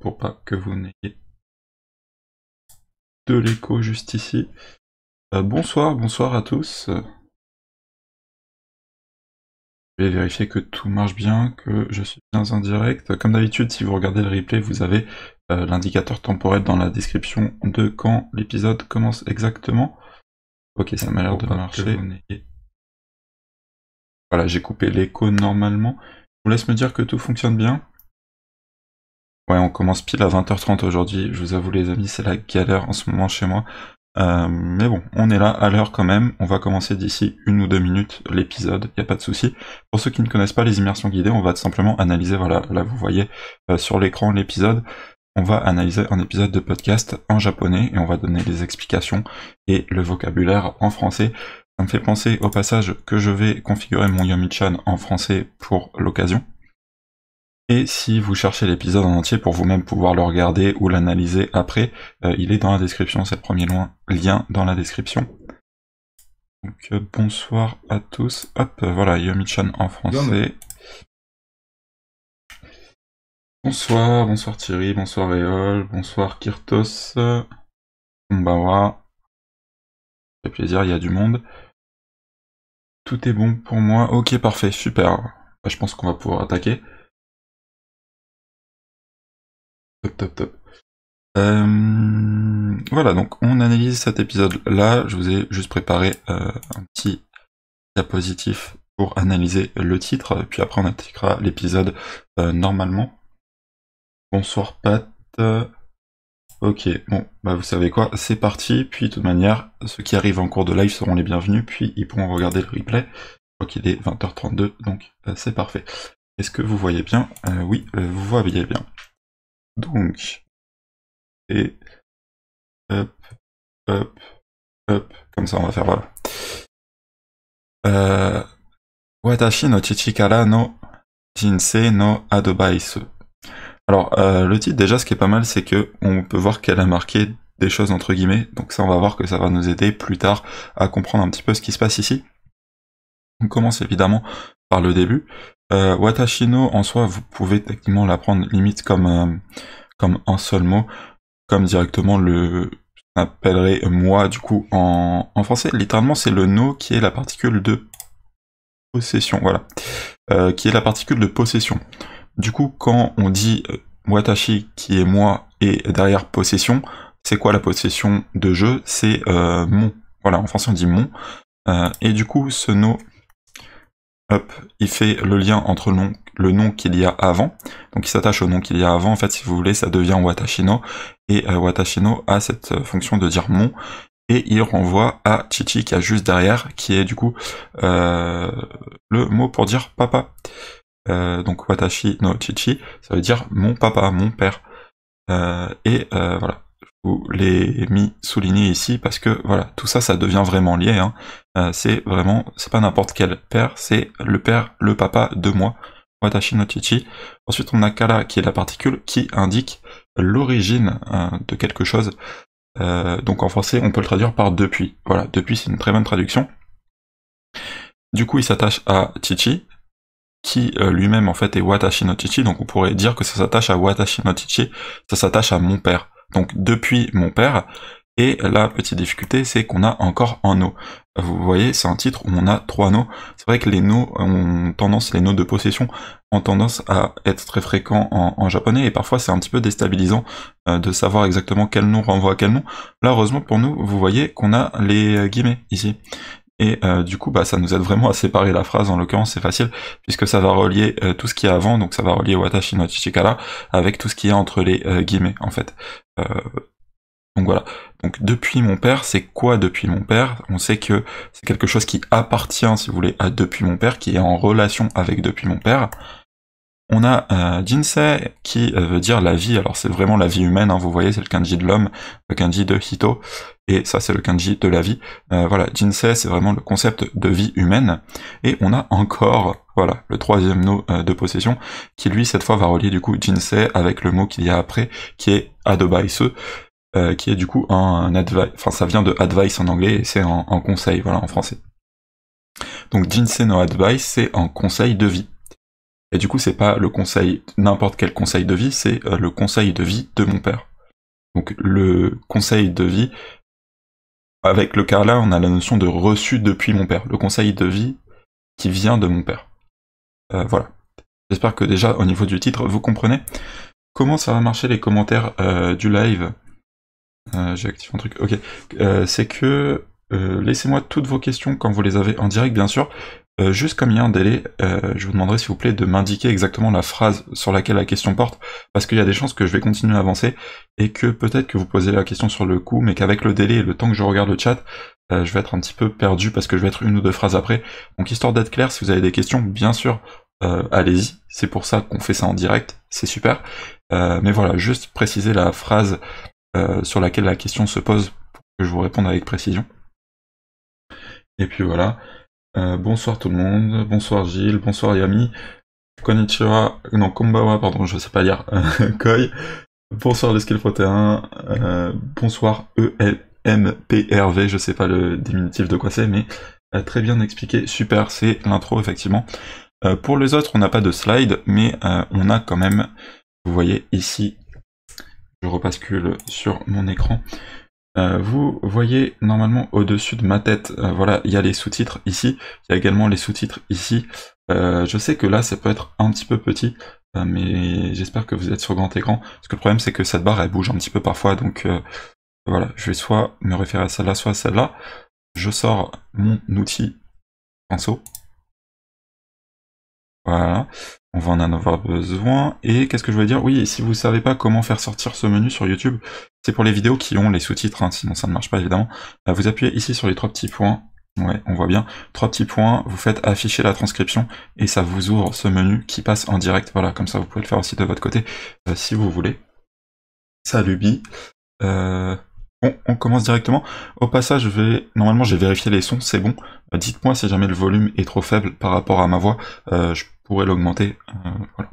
pour pas que vous n'ayez de l'écho juste ici. Euh, bonsoir, bonsoir à tous. Je vais vérifier que tout marche bien, que je suis bien en direct. Comme d'habitude, si vous regardez le replay, vous avez euh, l'indicateur temporel dans la description de quand l'épisode commence exactement. Ok, ça m'a l'air de marcher. Voilà, j'ai coupé l'écho normalement. vous laisse me dire que tout fonctionne bien. Ouais, on commence pile à 20h30 aujourd'hui. Je vous avoue, les amis, c'est la galère en ce moment chez moi. Euh, mais bon, on est là à l'heure quand même. On va commencer d'ici une ou deux minutes l'épisode, il a pas de souci. Pour ceux qui ne connaissent pas les immersions guidées, on va tout simplement analyser, voilà, là vous voyez euh, sur l'écran l'épisode. On va analyser un épisode de podcast en japonais et on va donner les explications et le vocabulaire en français. Ça me fait penser au passage que je vais configurer mon Yomi-chan en français pour l'occasion, et si vous cherchez l'épisode en entier pour vous-même pouvoir le regarder ou l'analyser après, euh, il est dans la description, c'est le premier lien dans la description. Donc euh, bonsoir à tous. Hop, euh, voilà, yomi en français. Bonsoir, bonsoir Thierry, bonsoir Réol, bonsoir Kirtos, Mbawa. fait plaisir, il y a du monde. Tout est bon pour moi. Ok, parfait, super. Bah, je pense qu'on va pouvoir attaquer. Top, top, euh, voilà, donc on analyse cet épisode-là. Je vous ai juste préparé euh, un petit diapositif pour analyser le titre, puis après on intégrera l'épisode euh, normalement. Bonsoir Pat. Ok, bon, bah vous savez quoi, c'est parti, puis de toute manière, ceux qui arrivent en cours de live seront les bienvenus, puis ils pourront regarder le replay. Je crois qu'il est 20h32, donc c'est parfait. Est-ce que vous voyez bien Oui, vous voyez bien donc. Et hop, hop, hop. Comme ça, on va faire voilà. Euh, Watashi no chichikara no jinsei no adobaisu. Alors, euh, le titre, déjà, ce qui est pas mal, c'est que on peut voir qu'elle a marqué des choses entre guillemets. Donc ça, on va voir que ça va nous aider plus tard à comprendre un petit peu ce qui se passe ici. On commence évidemment par le début. Euh, no en soi, vous pouvez techniquement l'apprendre limite comme, euh, comme un seul mot, comme directement le appellerait moi du coup en, français. Littéralement, c'est le no qui est la particule de possession, voilà, euh, qui est la particule de possession. Du coup, quand on dit euh, watashi qui est moi et derrière possession, c'est quoi la possession de jeu C'est euh, mon. Voilà, en français on dit mon. et du coup, ce no hop, il fait le lien entre le nom, qu'il y a avant, donc il s'attache au nom qu'il y a avant, en fait si vous voulez ça devient Watashino, et euh, Watashino a cette euh, fonction de dire mon, et il renvoie à Chichi qui a juste derrière, qui est du coup euh, le mot pour dire papa. donc Watashi no Chichi, ça veut dire mon papa, mon père. et voilà vous l'ai mis souligné ici parce que voilà, tout ça, ça devient vraiment lié. Hein. Euh, c'est vraiment, c'est pas n'importe quel père, c'est le père, le papa de moi, Watashi no Chichi. Ensuite, on a Kala qui est la particule qui indique l'origine euh, de quelque chose. Euh, donc en français, on peut le traduire par depuis. Voilà, depuis, c'est une très bonne traduction. Du coup, il s'attache à Chichi, qui lui-même en fait est Watashi no Chichi, donc on pourrait dire que ça s'attache à Watashi no tichi ça s'attache à mon père donc depuis mon père. Et la petite difficulté, c'est qu'on a encore un no. Vous voyez, c'est un titre où on a trois no. C'est vrai que les no ont tendance, les noms de possession ont tendance à être très fréquents en, japonais et parfois c'est un petit peu déstabilisant euh, de savoir exactement quel nom renvoie à quel nom. Là, heureusement pour nous, vous voyez qu'on a les guillemets ici. Et euh, du coup, bah, ça nous aide vraiment à séparer la phrase. En l'occurrence, c'est facile puisque ça va relier euh, tout ce qui est avant, donc ça va relier watashi no chichikara avec tout ce qui est entre les euh, guillemets, en fait. donc voilà. Donc depuis mon père, c'est quoi depuis mon père On sait que c'est quelque chose qui appartient, si vous voulez, à depuis mon père, qui est en relation avec depuis mon père. On a euh, Jinsei qui euh, veut dire la vie, alors c'est vraiment la vie humaine, hein, vous voyez, c'est le kanji de l'homme, le kanji de Hito, et ça c'est le kanji de la vie. Euh, voilà, Jinsei c'est vraiment le concept de vie humaine. Et on a encore, voilà, le troisième nom de possession, qui lui cette fois va relier du coup Jinsei avec le mot qu'il y a après, qui est Adobaisu, qui est du coup un, advice, enfin ça vient de advice en anglais, et c'est en, conseil, voilà, en français. Donc Jinsei no advice, c'est un conseil de vie. Et du coup, c'est pas le conseil, n'importe quel conseil de vie, c'est euh, le conseil de vie de mon père. Donc le conseil de vie, avec le cas là, on a la notion de reçu depuis mon père. Le conseil de vie qui vient de mon père. Euh, voilà. J'espère que déjà au niveau du titre, vous comprenez comment ça va marcher les commentaires euh, du live. Euh, J'ai activé un truc. Ok. c'est que laissez-moi toutes vos questions quand vous les avez en direct, bien sûr. Euh, juste comme il y a un délai, euh, je vous demanderai s'il vous plaît de m'indiquer exactement la phrase sur laquelle la question porte, parce qu'il y a des chances que je vais continuer à avancer et que peut-être que vous posez la question sur le coup, mais qu'avec le délai et le temps que je regarde le chat, euh, je vais être un petit peu perdu parce que je vais être une ou deux phrases après. Donc histoire d'être clair, si vous avez des questions, bien sûr, allez-y. C'est pour ça qu'on fait ça en direct, c'est super. mais voilà, juste préciser la phrase sur laquelle la question se pose pour que je vous réponde avec précision. Et puis voilà. Euh, bonsoir tout le monde, bonsoir Gilles, bonsoir Yami, konnichiwa, non, Kombawa pardon, je sais pas lire, Koi, bonsoir les 31, euh, bonsoir ELMPRV, je sais pas le diminutif de quoi c'est, mais euh, très bien expliqué, super, c'est l'intro effectivement. Euh, pour les autres, on n'a pas de slide, mais on a quand même, vous voyez ici, je repascule sur mon écran, euh, vous voyez normalement au-dessus de ma tête, euh, voilà, il y a les sous-titres ici, il y a également les sous-titres ici. Euh, je sais que là, ça peut être un petit peu petit, mais j'espère que vous êtes sur grand écran, parce que le problème c'est que cette barre, elle bouge un petit peu parfois, donc voilà, je vais soit me référer à celle-là, soit à celle-là. Je sors mon outil pinceau, voilà, on va en avoir besoin. Et qu'est-ce que je veux dire Oui, si vous savez pas comment faire sortir ce menu sur YouTube, c'est pour les vidéos qui ont les sous-titres, hein, sinon ça ne marche pas évidemment. Vous appuyez ici sur les trois petits points. Ouais, on voit bien. Trois petits points, vous faites afficher la transcription et ça vous ouvre ce menu qui passe en direct. Voilà, comme ça vous pouvez le faire aussi de votre côté euh, si vous voulez. Salut Bi. Euh... On, commence directement. Au passage, je vais normalement j'ai vérifié les sons, c'est bon. Euh, dites-moi si jamais le volume est trop faible par rapport à ma voix, euh, je pourrais l'augmenter. Euh, voilà.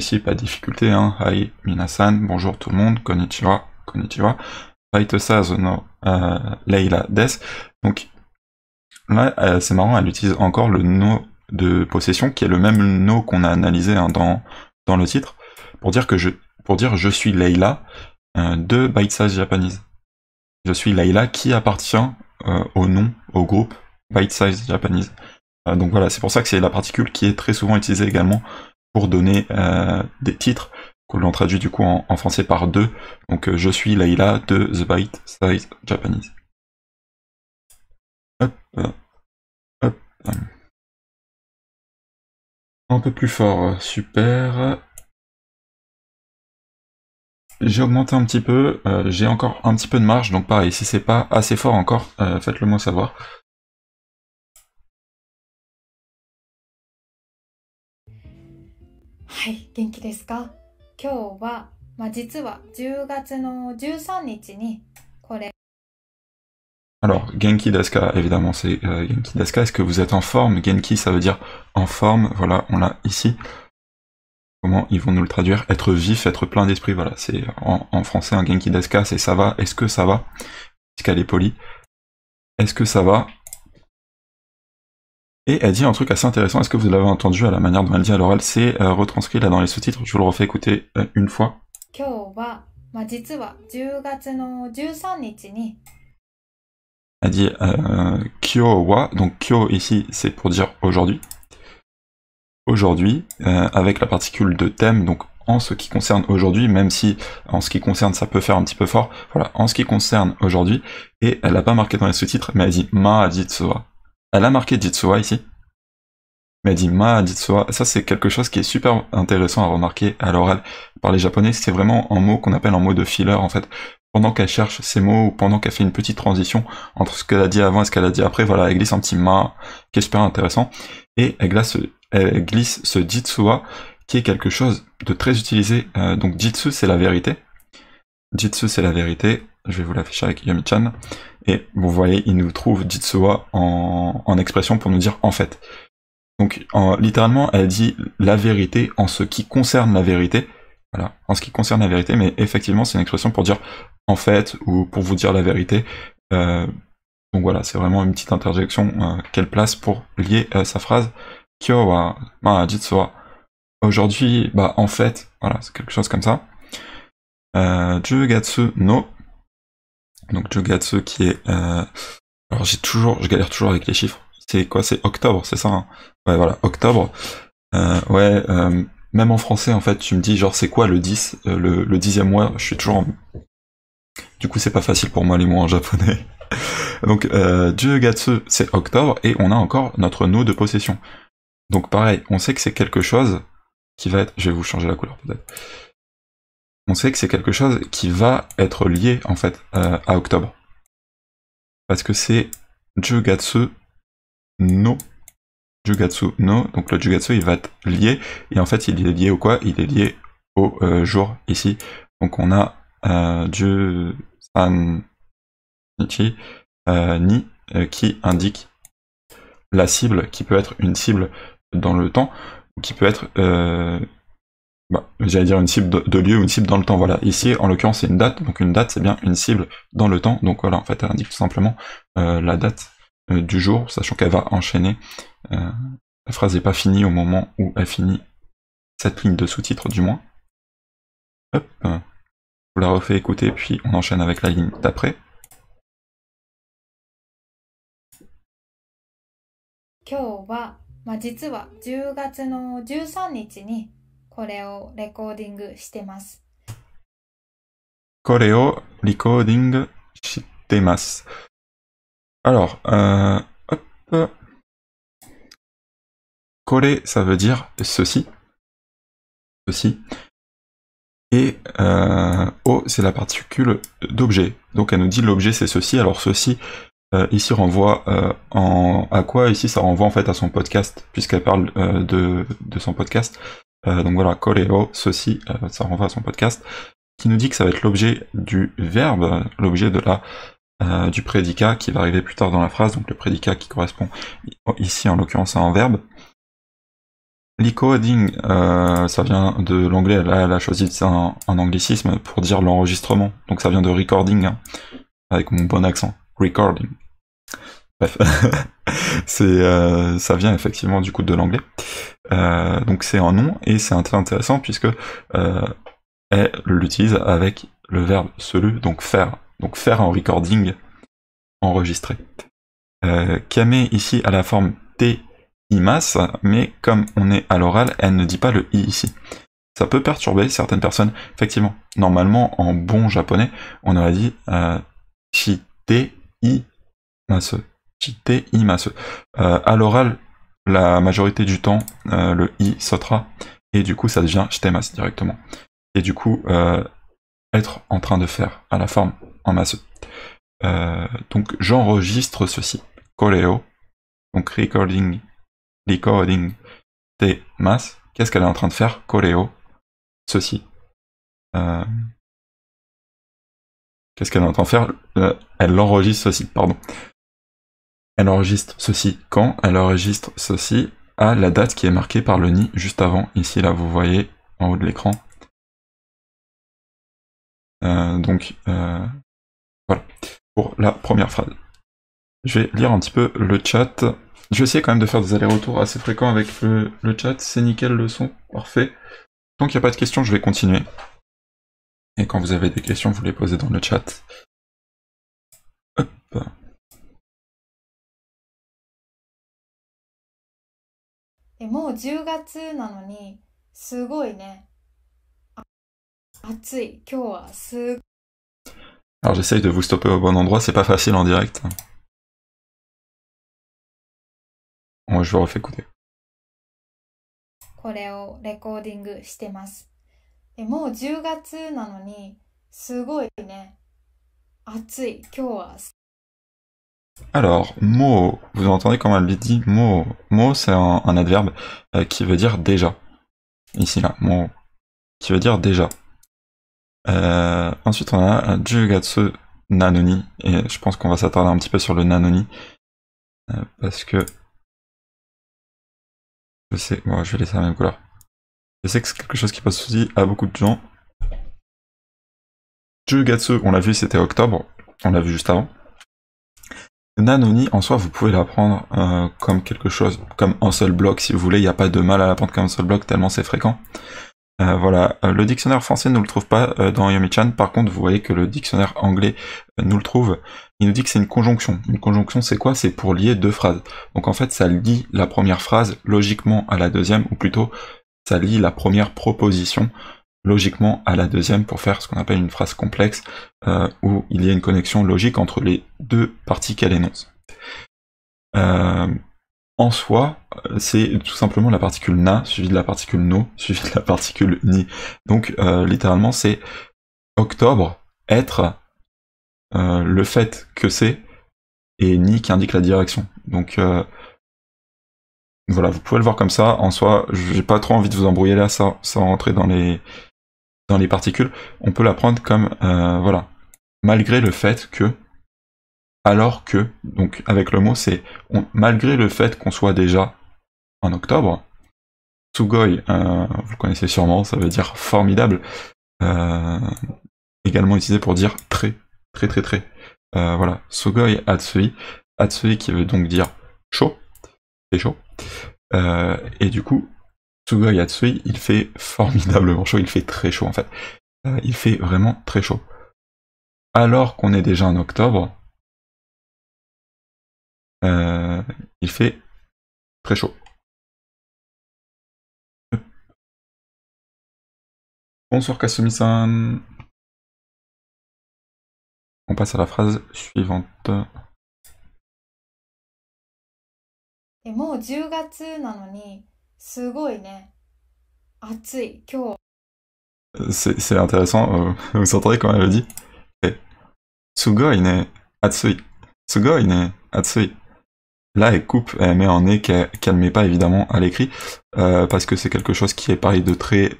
si, pas de difficulté. Hein. Hi, minasan. Bonjour tout le monde. Konnichiwa. Konnichiwa. bite size no Leila euh, des. Donc, là, c'est marrant, elle utilise encore le no de possession qui est le même nom qu'on a analysé hein, dans, dans le titre pour dire que je pour dire je suis Leila euh, de Bite Size Japanese. Je suis Leila qui appartient euh, au nom, au groupe Bite Size Japanese. Euh, donc voilà, c'est pour ça que c'est la particule qui est très souvent utilisée également pour donner des titres que l'on traduit du coup en, français par deux. Donc je suis Leila de The Bite Size Japanese. Hum. Un peu plus fort, euh, super. J'ai augmenté un petit peu, euh, j'ai encore un petit peu de marge, donc pareil, si c'est pas assez fort encore, euh, faites-le moi savoir. Alors, Genki Daska, évidemment, c'est euh, Genki Daska. Est-ce que vous êtes en forme Genki, ça veut dire en forme. Voilà, on l'a ici. Comment ils vont nous le traduire Être vif, être plein d'esprit. Voilà, c'est en, français, un Genki Daska, c'est ça va. Est-ce que ça va Puisqu'elle est polie. Est-ce que ça va et elle dit un truc assez intéressant, est-ce que vous l'avez entendu à la manière dont elle dit à l'oral C'est euh, retranscrit là dans les sous-titres, je vous le refais écouter euh, une fois a dit euh, Kyowa, donc Kyo ici c'est pour dire aujourd'hui. Aujourd'hui, euh, avec la particule de thème, donc en ce qui concerne aujourd'hui, même si en ce qui concerne ça peut faire un petit peu fort, voilà, en ce qui concerne aujourd'hui, et elle n'a pas marqué dans les sous-titres, mais elle dit ma ditsuwa. Elle a marqué jitsuwa » ici, mais elle dit ma ditsuwa. Ça c'est quelque chose qui est super intéressant à remarquer à l'oral par les japonais, c'est vraiment un mot qu'on appelle un mot de filler en fait pendant qu'elle cherche ces mots ou pendant qu'elle fait une petite transition entre ce qu'elle a dit avant et ce qu'elle a dit après, voilà, elle glisse un petit ma qui est super intéressant. Et elle, glisse ce jitsuwa qui est quelque chose de très utilisé. Euh, donc jitsu c'est la vérité. Jitsu c'est la vérité. Je vais vous l'afficher avec Yamichan. Et vous voyez, il nous trouve jitsuwa en, expression pour nous dire en fait. Donc littéralement, elle dit la vérité en ce qui concerne la vérité. Voilà. En ce qui concerne la vérité, mais effectivement, c'est une expression pour dire en fait ou pour vous dire la vérité. Euh, donc voilà, c'est vraiment une petite interjection euh, qu'elle place pour lier euh, sa phrase. Kyo wa soi. Aujourd'hui, bah en fait, voilà, c'est quelque chose comme ça. Euh, Jugatsu no. Donc Jugatsu qui est. alors j'ai toujours, je galère toujours avec les chiffres. C'est quoi C'est octobre, c'est ça hein Ouais, voilà, octobre. ouais. euh même en français, en fait, tu me dis, genre, c'est quoi le 10 euh, le, dixième mois, je suis toujours Du coup, c'est pas facile pour moi, les mots en japonais. Donc, euh, Gatsu, c'est octobre, et on a encore notre no de possession. Donc, pareil, on sait que c'est quelque chose qui va être... Je vais vous changer la couleur, peut-être. On sait que c'est quelque chose qui va être lié, en fait, euh, à octobre. Parce que c'est Jugatsu no Jugatsu no. Donc le Jugatsu, il va être lié. Et en fait, il est lié au quoi Il est lié au euh, jour ici. Donc on a euh, euh Ni euh, qui indique la cible, qui peut être une cible dans le temps, ou qui peut être, bah, j'allais dire une cible de, lieu ou une cible dans le temps. Voilà. Ici, en l'occurrence, c'est une date. Donc une date, c'est bien une cible dans le temps. Donc voilà, en fait, elle indique tout simplement la date euh, du jour, sachant qu'elle va enchaîner. Euh, la phrase n'est pas finie au moment où elle finit cette ligne de sous-titres du moins. Hop, euh, la refait écouter, puis on enchaîne avec la ligne d'après. Alors, euh, hop. Coller, ça veut dire ceci. Ceci. Et euh, O, c'est la particule d'objet. Donc elle nous dit l'objet c'est ceci. Alors ceci, euh, ici renvoie en, à quoi Ici ça renvoie en fait à son podcast, puisqu'elle parle de, de, son podcast. donc voilà, coller O, ceci, ça renvoie à son podcast, qui nous dit que ça va être l'objet du verbe, l'objet de la euh, du prédicat qui va arriver plus tard dans la phrase, donc le prédicat qui correspond ici en l'occurrence à un verbe. le euh, ça vient de l'anglais, là elle a choisi un, anglicisme pour dire l'enregistrement, donc ça vient de recording, hein, avec mon bon accent, recording. Bref, euh, ça vient effectivement du coup de l'anglais. donc c'est un nom et c'est très intéressant puisque elle l'utilise avec le verbe celui, donc faire donc faire un recording enregistré. Euh, Kame ici à la forme T mas mais comme on est à l'oral, elle ne dit pas le I ici. Ça peut perturber certaines personnes. Effectivement, normalement, en bon japonais, on aurait dit euh, Chite imas. Euh, à l'oral, la majorité du temps, euh, le I sautera, et du coup, ça devient mass directement. Et du coup, être en train de faire à la forme en euh, donc j'enregistre ceci. Coleo, Donc recording. Recording T Qu'est-ce qu'elle est en train de faire Coleo, Ceci. Euh, qu'est-ce qu'elle est en train de faire euh, Elle enregistre ceci, pardon. Elle enregistre ceci quand Elle enregistre ceci à la date qui est marquée par le nid juste avant. Ici, là, vous voyez en haut de l'écran. donc, voilà, pour la première phrase. Je vais lire un petit peu le chat. Je vais essayer quand même de faire des allers-retours assez fréquents avec le, chat. C'est nickel le son, parfait. Tant qu'il n'y a pas de questions, je vais continuer. Et quand vous avez des questions, vous les posez dans le chat. Hop. Alors j'essaye de vous stopper au bon endroit, c'est pas facile en direct. je vous refais écouter. Eh, Alors, mo, vous entendez comment elle dit mo. c'est un, adverbe euh, qui veut dire déjà. Ici, là, mo, qui veut dire déjà. Euh, ensuite, on a Jugatsu Nanoni, et je pense qu'on va s'attarder un petit peu sur le Nanoni, euh, parce que je sais, je vais laisser la même couleur. Je sais que c'est quelque chose qui passe souci à beaucoup de gens. Jugatsu, on l'a vu, c'était octobre, on l'a vu juste avant. Nanoni, en soi, vous pouvez l'apprendre prendre euh, comme quelque chose, comme un seul bloc si vous voulez, il n'y a pas de mal à la prendre comme un seul bloc tellement c'est fréquent. Euh, voilà, euh, le dictionnaire français ne le trouve pas euh, dans Yomichan. Par contre, vous voyez que le dictionnaire anglais nous le trouve. Il nous dit que c'est une conjonction. Une conjonction, c'est quoi C'est pour lier deux phrases. Donc en fait, ça lie la première phrase logiquement à la deuxième, ou plutôt, ça lie la première proposition logiquement à la deuxième pour faire ce qu'on appelle une phrase complexe où il y a une connexion logique entre les deux parties qu'elle énonce en soi, c'est tout simplement la particule na suivie de la particule no suivie de la particule ni. Donc euh, littéralement, c'est octobre, être, euh, le fait que c'est, et ni qui indique la direction. Donc euh, voilà, vous pouvez le voir comme ça. En soi, j'ai pas trop envie de vous embrouiller là sans, sans rentrer dans les, dans les particules. On peut la prendre comme, voilà, malgré le fait que, alors que, donc avec le mot, c'est malgré le fait qu'on soit déjà en octobre, Tsugoi, euh, vous connaissez sûrement, ça veut dire formidable, euh, également utilisé pour dire très, très, très, très. Euh, voilà, Sugoi Atsui, Atsui qui veut donc dire chaud, c'est chaud, et du coup, Tsugoi Atsui, il fait formidablement chaud, il fait très chaud en fait, il fait vraiment très chaud. Alors qu'on est déjà en octobre, euh, il fait très chaud. Bonsoir Kasumi-san. On passe à la phrase suivante. Euh, c'est intéressant, euh, vous entendez comment elle le dit Sugoi ne atsui. Sugoi ne atsui. Là, elle coupe, elle met un nez qu'elle ne met pas évidemment à l'écrit, euh, parce que c'est quelque chose qui est pareil de très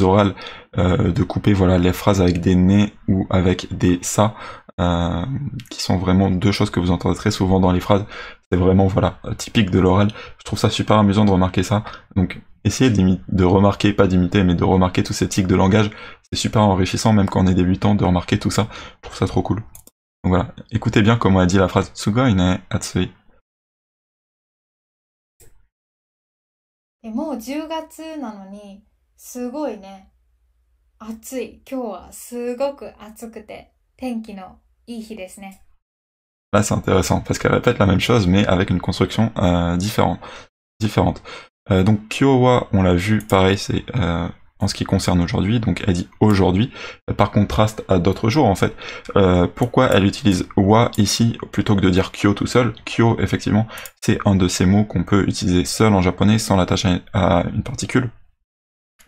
oral, euh, de couper voilà les phrases avec des nez ou avec des ça, euh, qui sont vraiment deux choses que vous entendez très souvent dans les phrases. C'est vraiment voilà typique de l'oral. Je trouve ça super amusant de remarquer ça. Donc essayez de remarquer, pas d'imiter, mais de remarquer tous ces tics de langage. C'est super enrichissant, même quand on est débutant, de remarquer tout ça. Je trouve ça trop cool. Donc voilà, écoutez bien comment elle dit la phrase tsugoine atsui でもう10月なのに、すごいね、暑い。今日はすごく暑くて、天気のいい日ですね。Là, c'est intéressant parce qu'elle répète la même chose, mais avec une construction euh, différente. différente. Euh, donc Kiowa, on l'a vu, pareil, c'est euh, en ce qui concerne aujourd'hui, donc elle dit aujourd'hui, euh, par contraste à d'autres jours en fait. Euh, pourquoi elle utilise wa ici plutôt que de dire kyo tout seul Kyo, effectivement, c'est un de ces mots qu'on peut utiliser seul en japonais sans l'attacher à une particule.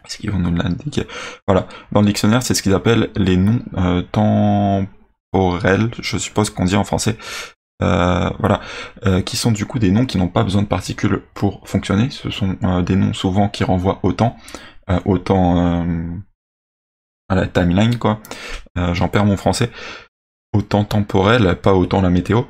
Est-ce qu'ils vont nous l'indiquer Voilà, dans le dictionnaire, c'est ce qu'ils appellent les noms euh, temporels, je suppose qu'on dit en français. voilà, qui sont du coup des noms qui n'ont pas besoin de particules pour fonctionner. Ce sont des noms souvent qui renvoient au temps, euh, autant euh, à la timeline, quoi. Euh, j'en perds mon français. Autant temporel, pas autant la météo.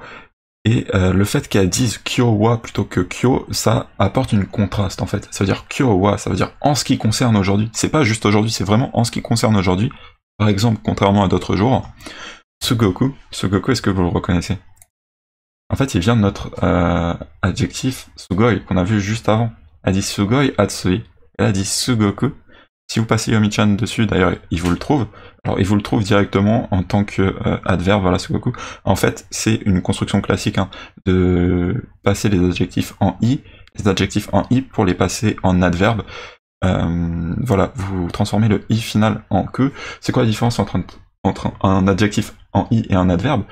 Et le fait qu'elle dise Kyowa plutôt que Kyo, ça apporte une contraste en fait. Ça veut dire Kyowa, ça veut dire en ce qui concerne aujourd'hui. C'est pas juste aujourd'hui, c'est vraiment en ce qui concerne aujourd'hui. Par exemple, contrairement à d'autres jours, Sugoku, Sugoku, est-ce que vous le reconnaissez en fait, il vient de notre adjectif sugoi qu'on a vu juste avant. Elle dit sugoi atsui. Elle a dit Sugoku. Si vous passez Yomi-chan dessus, d'ailleurs, il vous le trouve. Alors, il vous le trouve directement en tant que euh, adverbe, voilà, Sugoku. En fait, c'est une construction classique hein, de passer les adjectifs en i, les adjectifs en i pour les passer en adverbe. Euh, voilà, vous transformez le i final en que. C'est quoi la différence entre un, entre un adjectif en i et un adverbe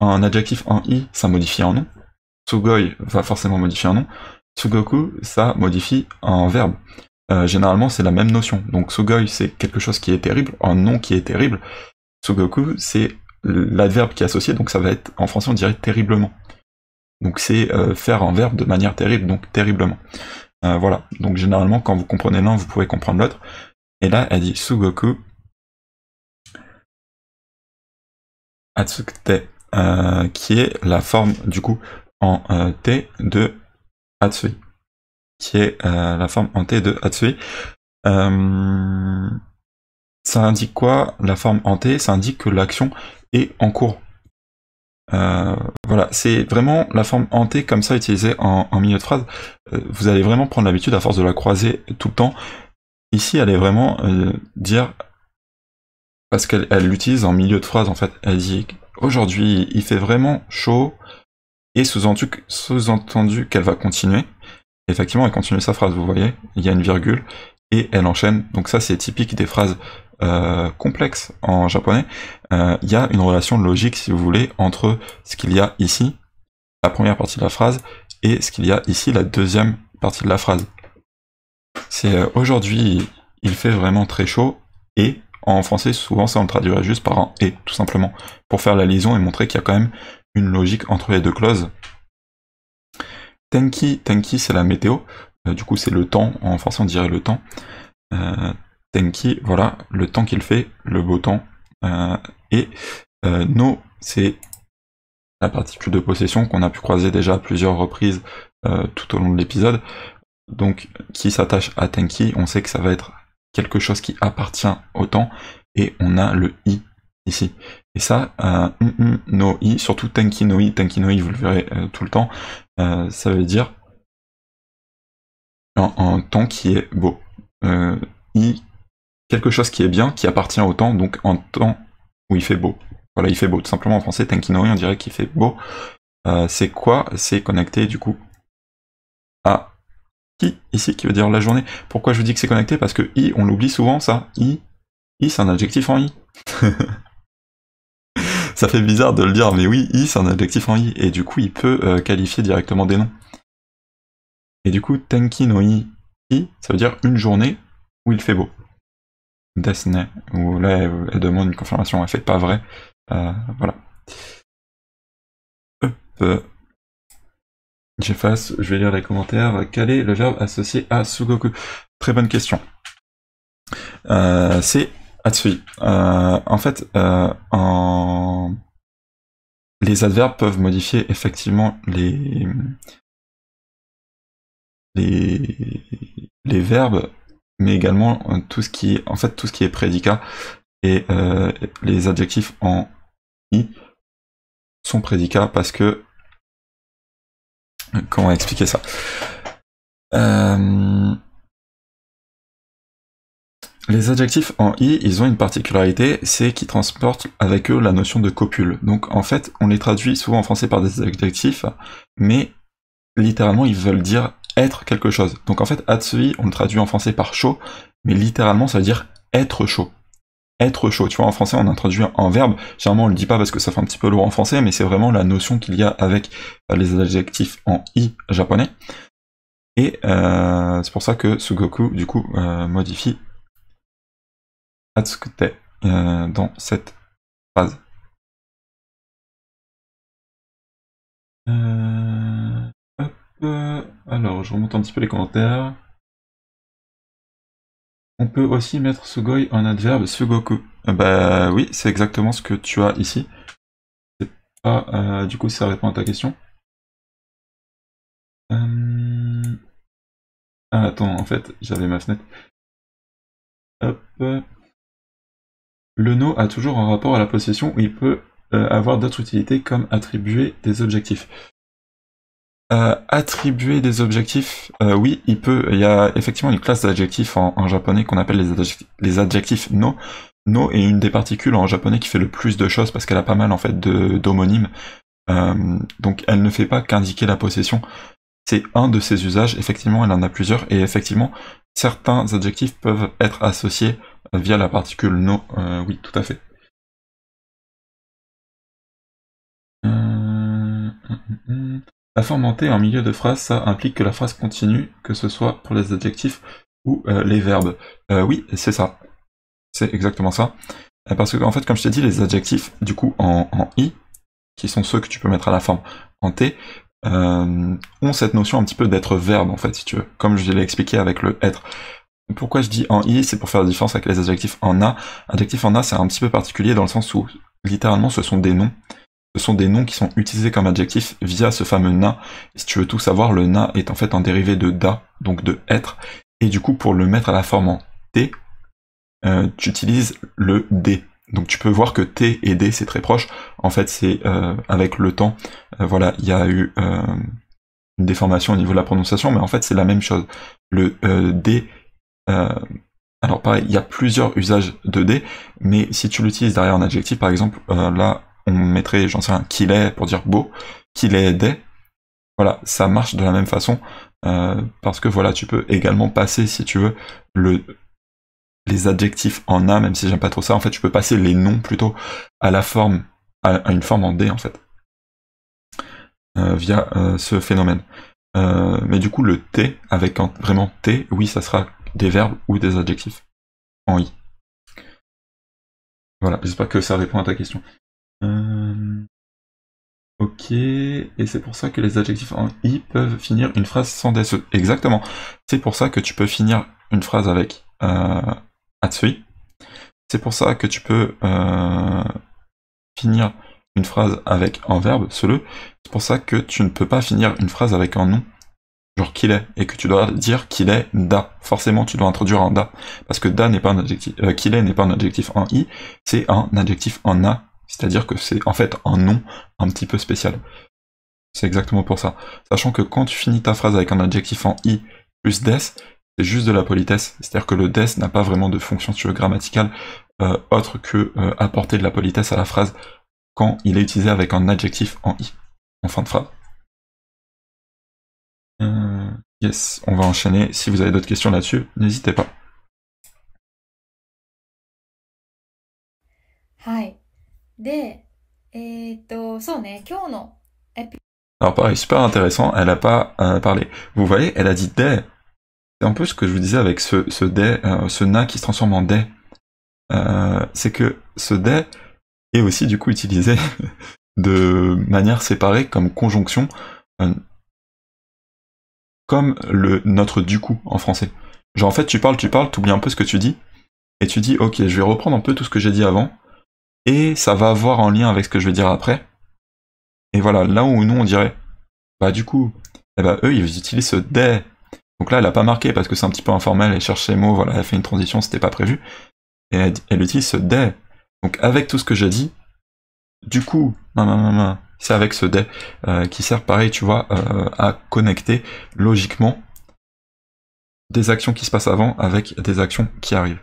Un adjectif en i, ça modifie un nom. Sugoi va forcément modifier un nom. Sugoku, ça modifie un verbe. Euh, généralement c'est la même notion. Donc Sugoi c'est quelque chose qui est terrible, un nom qui est terrible. Sugoku c'est l'adverbe qui est associé, donc ça va être en français on dirait terriblement. Donc c'est euh, faire un verbe de manière terrible, donc terriblement. Euh, voilà, donc généralement quand vous comprenez l'un vous pouvez comprendre l'autre. Et là elle dit Sugoku Atsukte, qui est la forme du coup en T de Atsui qui est euh, la forme hantée de Hatsui. Euh, ça indique quoi La forme hantée, ça indique que l'action est en cours. Euh, voilà, c'est vraiment la forme hantée comme ça utilisée en, milieu de phrase. vous allez vraiment prendre l'habitude à force de la croiser tout le temps. Ici, elle est vraiment dire parce qu'elle l'utilise en milieu de phrase en fait. Elle dit aujourd'hui, il fait vraiment chaud et sous-entendu qu'elle va continuer effectivement, elle continue sa phrase, vous voyez, il y a une virgule, et elle enchaîne. Donc ça, c'est typique des phrases euh, complexes en japonais. Euh, il y a une relation logique, si vous voulez, entre ce qu'il y a ici, la première partie de la phrase, et ce qu'il y a ici, la deuxième partie de la phrase. C'est euh, aujourd'hui, il fait vraiment très chaud, et en français, souvent, ça on le traduirait juste par un et, tout simplement, pour faire la liaison et montrer qu'il y a quand même une logique entre les deux clauses Tenki, Tenki c'est la météo, euh, du coup c'est le temps, en français on dirait le temps. Euh, tenki, voilà, le temps qu'il fait, le beau temps. Euh, et euh, No, c'est la particule de possession qu'on a pu croiser déjà à plusieurs reprises tout au long de l'épisode. Donc qui s'attache à Tenki, on sait que ça va être quelque chose qui appartient au temps, et on a le i ici. Et ça, euh, surtout mm, tanki mm, no i, tanki vous le verrez euh, tout le temps, euh, ça veut dire un, temps qui est beau. Euh, i, quelque chose qui est bien, qui appartient au temps, donc un temps où il fait beau. Voilà, il fait beau. Tout simplement en français, tanki no on dirait qu'il fait beau. c'est quoi C'est connecté du coup à qui ici, qui veut dire la journée. Pourquoi je vous dis que c'est connecté Parce que i, on l'oublie souvent ça. i, i c'est un adjectif en i. ça fait bizarre de le dire, mais oui, i c'est un adjectif en i, et du coup il peut euh, qualifier directement des noms. Et du coup, tenki no i, i, ça veut dire une journée où il fait beau. Desne, où là elle, demande une confirmation, elle fait pas vrai. Euh, voilà. J'efface, je vais lire les commentaires. Quel est le verbe associé à Sugoku Très bonne question. Euh, c'est euh, en fait, euh, les adverbes peuvent modifier effectivement les... les... verbes, mais également euh, tout ce qui est en fait tout ce qui est prédicat et euh, les adjectifs en i sont prédicats parce que comment expliquer ça les adjectifs en i, ils ont une particularité, c'est qu'ils transportent avec eux la notion de copule. Donc en fait, on les traduit souvent en français par des adjectifs, mais littéralement, ils veulent dire être quelque chose. Donc en fait, atsui, on le traduit en français par chaud, mais littéralement, ça veut dire être chaud. Être chaud, tu vois, en français, on introduit un verbe. Généralement, on le dit pas parce que ça fait un petit peu lourd en français, mais c'est vraiment la notion qu'il y a avec euh, les adjectifs en i japonais. Et euh, c'est pour ça que Sugoku, du coup, euh, modifie euh, dans cette phase. Euh, euh, alors, je remonte un petit peu les commentaires. On peut aussi mettre Sugoi en adverbe Sugoku. Euh, bah oui, c'est exactement ce que tu as ici. Pas, euh, du coup, ça répond à ta question. Euh, ah, attends, en fait, j'avais ma fenêtre. Hop. Euh, le no a toujours un rapport à la possession où il peut euh, avoir d'autres utilités comme attribuer des objectifs. Euh, attribuer des objectifs, euh, oui, il peut. Il y a effectivement une classe d'adjectifs en, japonais qu'on appelle les adjectifs, no. No est une des particules en japonais qui fait le plus de choses parce qu'elle a pas mal en fait d'homonymes. donc elle ne fait pas qu'indiquer la possession. C'est un de ses usages. Effectivement, elle en a plusieurs et effectivement, certains adjectifs peuvent être associés via la particule no. Euh, oui, tout à fait. La forme en T en milieu de phrase, ça implique que la phrase continue, que ce soit pour les adjectifs ou euh, les verbes. Euh, oui, c'est ça. C'est exactement ça. Parce que, en fait, comme je t'ai dit, les adjectifs, du coup, en, i, qui sont ceux que tu peux mettre à la forme en T, ont cette notion un petit peu d'être verbe, en fait, si tu veux. Comme je l'ai expliqué avec le être pourquoi je dis en i, c'est pour faire la différence avec les adjectifs en a. Adjectifs en a, c'est un petit peu particulier dans le sens où littéralement ce sont des noms. Ce sont des noms qui sont utilisés comme adjectifs via ce fameux na. si tu veux tout savoir, le na est en fait un dérivé de da, donc de être. Et du coup, pour le mettre à la forme en t, euh, tu utilises le d. Donc tu peux voir que t et d c'est très proche. En fait, c'est euh, avec le temps, euh, voilà, il y a eu une déformation au niveau de la prononciation, mais en fait c'est la même chose. Le d euh, alors pareil, il y a plusieurs usages de dé, mais si tu l'utilises derrière un adjectif, par exemple, euh, là, on mettrait, j'en sais un qu'il est pour dire beau, qu'il est des. Voilà, ça marche de la même façon, euh, parce que voilà, tu peux également passer, si tu veux, le, les adjectifs en A, même si j'aime pas trop ça, en fait, tu peux passer les noms plutôt à la forme, à, une forme en D, en fait, via ce phénomène. mais du coup, le T, avec vraiment T, oui, ça sera des verbes ou des adjectifs en i. Voilà, j'espère que ça répond à ta question. Euh, ok, et c'est pour ça que les adjectifs en i peuvent finir une phrase sans d'esse. Exactement. C'est pour ça que tu peux finir une phrase avec euh, C'est pour ça que tu peux euh, finir une phrase avec un verbe, seul. C'est pour ça que tu ne peux pas finir une phrase avec un nom genre qu'il est, et que tu dois dire qu'il est da. Forcément, tu dois introduire un da, parce que da n'est pas un adjectif, euh, qu'il est n'est pas un adjectif en i, c'est un adjectif en a, c'est-à-dire que c'est en fait un nom un petit peu spécial. C'est exactement pour ça. Sachant que quand tu finis ta phrase avec un adjectif en i plus des, c'est juste de la politesse, c'est-à-dire que le des n'a pas vraiment de fonction sur le grammatical euh, autre que euh, apporter de la politesse à la phrase quand il est utilisé avec un adjectif en i en fin de phrase. Euh, yes, on va enchaîner. Si vous avez d'autres questions là-dessus, n'hésitez pas. Eh, Alors pareil, super intéressant, elle n'a pas parlé. Vous voyez, elle a dit des. C'est un peu ce que je vous disais avec ce, ce des, euh, ce na qui se transforme en des. Euh, c'est que ce des est aussi du coup utilisé de manière séparée comme conjonction comme le notre du coup en français. Genre en fait tu parles, tu parles, oublies un peu ce que tu dis, et tu dis ok je vais reprendre un peu tout ce que j'ai dit avant, et ça va avoir un lien avec ce que je vais dire après. Et voilà, là où nous on dirait, bah du coup, eh bah, eux ils utilisent ce des. Donc là elle a pas marqué parce que c'est un petit peu informel, elle cherche ses mots, voilà, elle fait une transition, c'était pas prévu. Et elle, utilise ce des. Donc avec tout ce que j'ai dit, du coup, ma, ma, ma, c'est avec ce dé euh, qui sert pareil, tu vois, euh, à connecter logiquement des actions qui se passent avant avec des actions qui arrivent.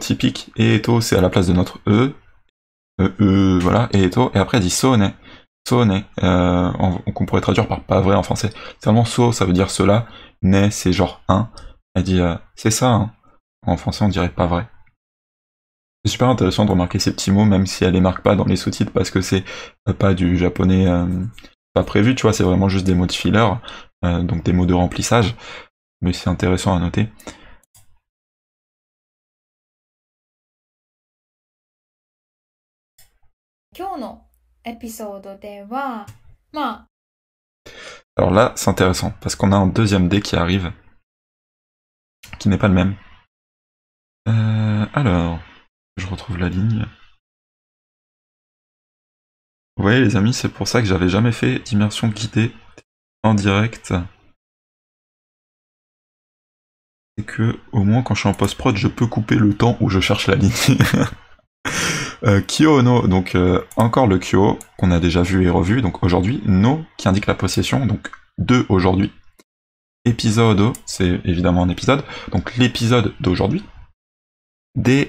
typique. « c'est à la place de notre E, euh, euh, voilà, et et après elle dit so so euh, qu'on pourrait traduire par pas vrai en français. C'est vraiment so, ça veut dire cela, ne, c'est genre un. Elle dit c'est ça, hein. en français on dirait pas vrai. C'est super intéressant de remarquer ces petits mots, même si elle les marque pas dans les sous-titres parce que c'est pas du japonais pas prévu, tu vois, c'est vraiment juste des mots de filler, donc des mots de remplissage, mais c'est intéressant à noter. Alors là, c'est intéressant, parce qu'on a un deuxième dé qui arrive, qui n'est pas le même. Euh, alors, je retrouve la ligne. Vous voyez les amis, c'est pour ça que j'avais jamais fait d'immersion guidée en direct. C'est que au moins quand je suis en post-prod, je peux couper le temps où je cherche la ligne. Euh, Kyo no, donc euh, encore le Kyo qu'on a déjà vu et revu, donc aujourd'hui, No qui indique la possession, donc de aujourd'hui. Épisode, c'est évidemment un épisode, donc l'épisode d'aujourd'hui. De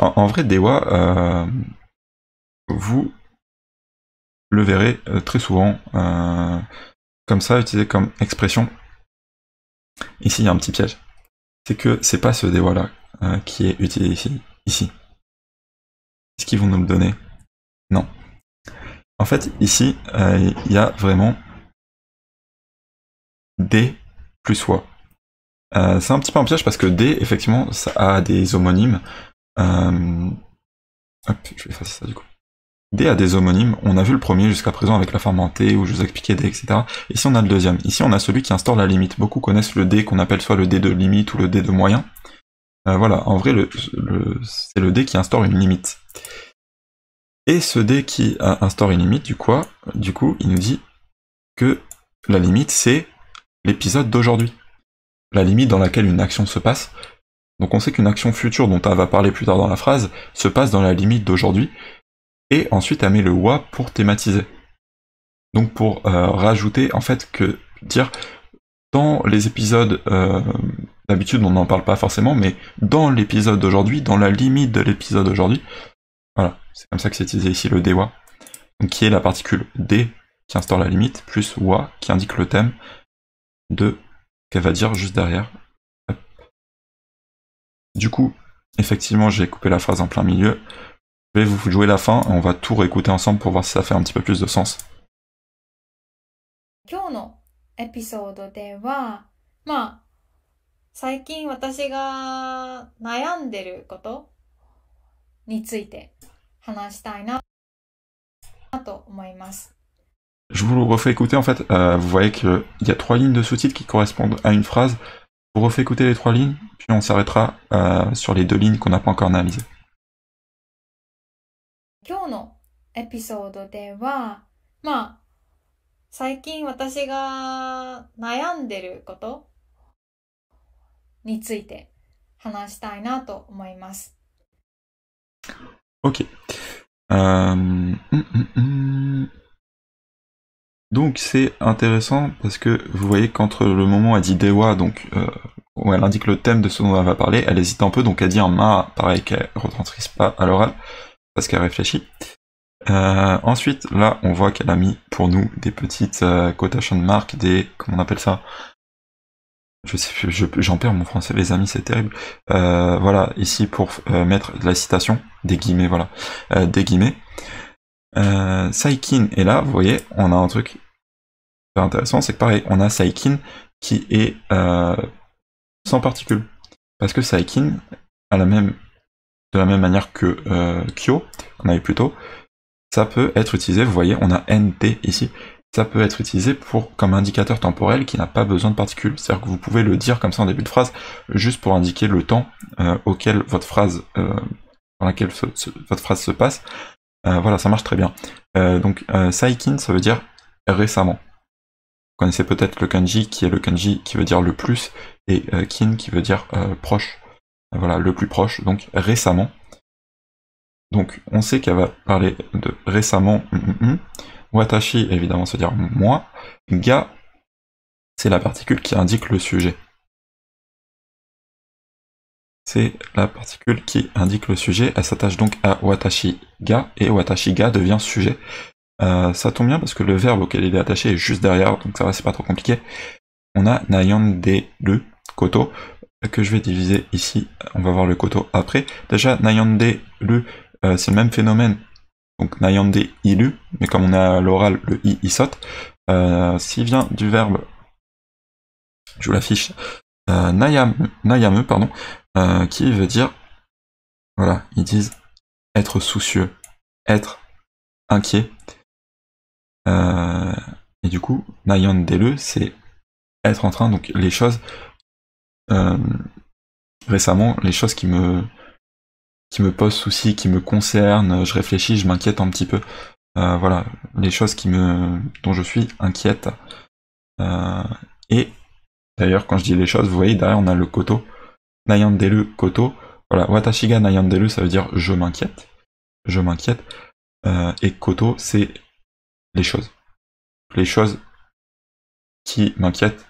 en, en vrai, Dewa, euh, vous le verrez très souvent comme ça, utilisé comme expression. Ici, il y a un petit piège. C'est que c'est pas ce wa là qui est utilisé ici est ce qu'ils vont nous le donner Non. En fait, ici, euh, il y a vraiment D plus Y. Euh, c'est un petit peu un piège parce que D, effectivement, ça a des homonymes. Euh, hop, je vais effacer ça du coup. D a des homonymes. On a vu le premier jusqu'à présent avec la forme en T où je vous expliquais D, etc. Ici, on a le deuxième. Ici, on a celui qui instaure la limite. Beaucoup connaissent le D qu'on appelle soit le D de limite ou le D de moyen. voilà, en vrai, c'est le D qui instaure une limite. Et ce dé qui a instaure une limite, du, quoi, du coup, il nous dit que la limite, c'est l'épisode d'aujourd'hui. La limite dans laquelle une action se passe. Donc on sait qu'une action future dont on va parler plus tard dans la phrase se passe dans la limite d'aujourd'hui. Et ensuite, elle met le wa pour thématiser. Donc pour euh, rajouter, en fait, que dire dans les épisodes, euh, d'habitude on n'en parle pas forcément, mais dans l'épisode d'aujourd'hui, dans la limite de l'épisode d'aujourd'hui, voilà, c'est comme ça que c'est utilisé ici le déwa, donc qui est la particule d qui instaure la limite, plus wa qui indique le thème de qu'elle va dire juste derrière. Du coup, effectivement, j'ai coupé la phrase en plein milieu. Je vais vous jouer la fin, on va tout réécouter ensemble pour voir si ça fait un petit peu plus de sens. 話したいなと思います。Je vous refais écouter en fait, euh, vous voyez qu'il y a trois lignes de sous-titres qui correspondent à une phrase. Je vous refais écouter les trois lignes, puis on s'arrêtera euh, sur les deux lignes qu'on n'a pas encore analysées. 今日のエピソードでは、まあ、最近私が悩んでることについて話したいなと思います。Ok. Euh, hum, hum, hum. Donc c'est intéressant parce que vous voyez qu'entre le moment où elle dit Dewa, donc euh, où elle indique le thème de ce dont elle va parler, elle hésite un peu, donc elle dit en ma, pareil qu'elle retranscrise pas à l'oral, parce qu'elle réfléchit. Euh, ensuite, là, on voit qu'elle a mis pour nous des petites quotations de marque, des, comment on appelle ça, je sais j'en perds mon français, les amis, c'est terrible. Euh, voilà, ici pour euh, mettre la citation, des guillemets, voilà, euh, des guillemets. Saikin est là, vous voyez, on a un truc intéressant, c'est que pareil, on a Saikin qui est sans particules. Parce que Saikin, à la même, de la même manière que Kyo, qu'on avait plus tôt, ça peut être utilisé, vous voyez, on a NT ici, ça peut être utilisé pour comme indicateur temporel qui n'a pas besoin de particules. C'est-à-dire que vous pouvez le dire comme ça en début de phrase, juste pour indiquer le temps euh, auquel votre phrase euh, dans laquelle se, votre phrase se passe. Euh, voilà, ça marche très bien. donc saikin, ça veut dire récemment. Vous connaissez peut-être le kanji qui est le kanji qui veut dire le plus et kin qui veut dire proche. Voilà, le plus proche, donc récemment. Donc on sait qu'elle va parler de récemment. Mm, mm, mm. Watashi, évidemment, se dire moi. Ga, c'est la particule qui indique le sujet. C'est la particule qui indique le sujet. Elle s'attache donc à Watashi ga et Watashi ga devient sujet. Euh, ça tombe bien parce que le verbe auquel il est attaché est juste derrière, donc ça va, c'est pas trop compliqué. On a Nayande-lu, de le koto euh, que je vais diviser ici. On va voir le koto après. Déjà, nayande de le, euh, c'est le même phénomène donc Nayande ilu, mais comme on a l'oral, le i il saute. Euh, s'il vient du verbe, je vous l'affiche, euh, nayame, pardon, euh, qui veut dire, voilà, ils disent être soucieux, être inquiet. et du coup, le, c'est être en train, donc les choses, récemment, les choses qui me qui me pose souci, qui me concerne, je réfléchis, je m'inquiète un petit peu. Euh, voilà, les choses qui me, dont je suis inquiète. Euh, et d'ailleurs, quand je dis les choses, vous voyez, derrière, on a le koto. Nayandelu koto. Voilà, watashiga nayandelu, ça veut dire je m'inquiète. Je m'inquiète. Euh, et koto, c'est les choses. Les choses qui m'inquiètent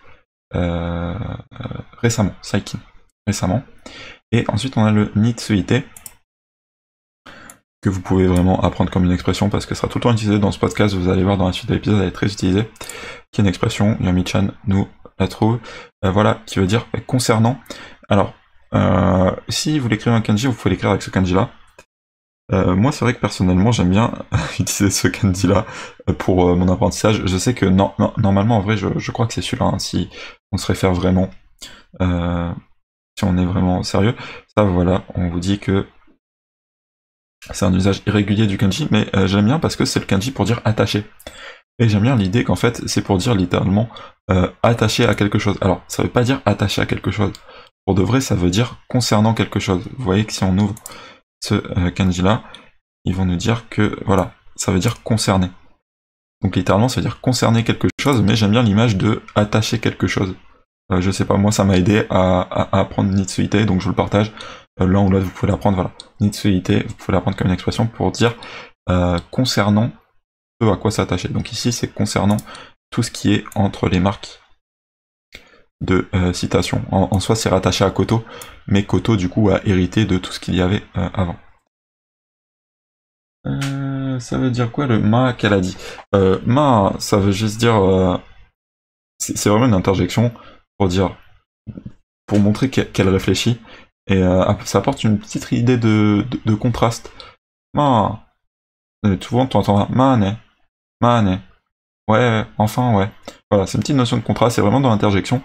récemment, saikin, récemment. Et ensuite, on a le nitsuite que vous pouvez vraiment apprendre comme une expression parce qu'elle sera tout le temps utilisée dans ce podcast. Vous allez voir dans la suite de l'épisode, elle est très utilisée. Qui est une expression, Yami-chan nous la trouve, euh, voilà, qui veut dire concernant. Alors, euh, si vous voulez écrire un kanji, vous pouvez l'écrire avec ce kanji-là. Euh, moi, c'est vrai que personnellement, j'aime bien utiliser ce kanji-là pour mon apprentissage. Je sais que non, normalement, en vrai, je, crois que c'est celui-là, hein, si on se réfère vraiment, si on est vraiment sérieux. Ça, voilà, on vous dit que c'est un usage irrégulier du kanji, mais euh, j'aime bien parce que c'est le kanji pour dire attaché. Et j'aime bien l'idée qu'en fait, c'est pour dire littéralement euh, attaché à quelque chose. Alors, ça veut pas dire attaché à quelque chose. Pour de vrai, ça veut dire concernant quelque chose. Vous voyez que si on ouvre ce euh, kanji-là, ils vont nous dire que, voilà, ça veut dire concerner. Donc littéralement, ça veut dire concerner quelque chose, mais j'aime bien l'image de attacher quelque chose. Je je sais pas, moi ça m'a aidé à, à apprendre Nitsuite, donc je vous le partage. Euh, L'anglais vous pouvez l'apprendre, voilà. vous pouvez l'apprendre comme une expression pour dire euh, concernant ce à quoi s'attacher. Donc ici, c'est concernant tout ce qui est entre les marques de euh, citation. En, soi, c'est rattaché à Koto, mais Koto, du coup, a hérité de tout ce qu'il y avait avant. ça veut dire quoi le ma qu'elle a dit Ma, ça veut juste dire. c'est vraiment une interjection pour dire. pour montrer qu'elle réfléchit et euh, ça apporte une petite idée de, contraste. souvent, euh, tu entends man, man, ouais, enfin, ouais. Voilà, c'est une petite notion de contraste, c'est vraiment dans l'interjection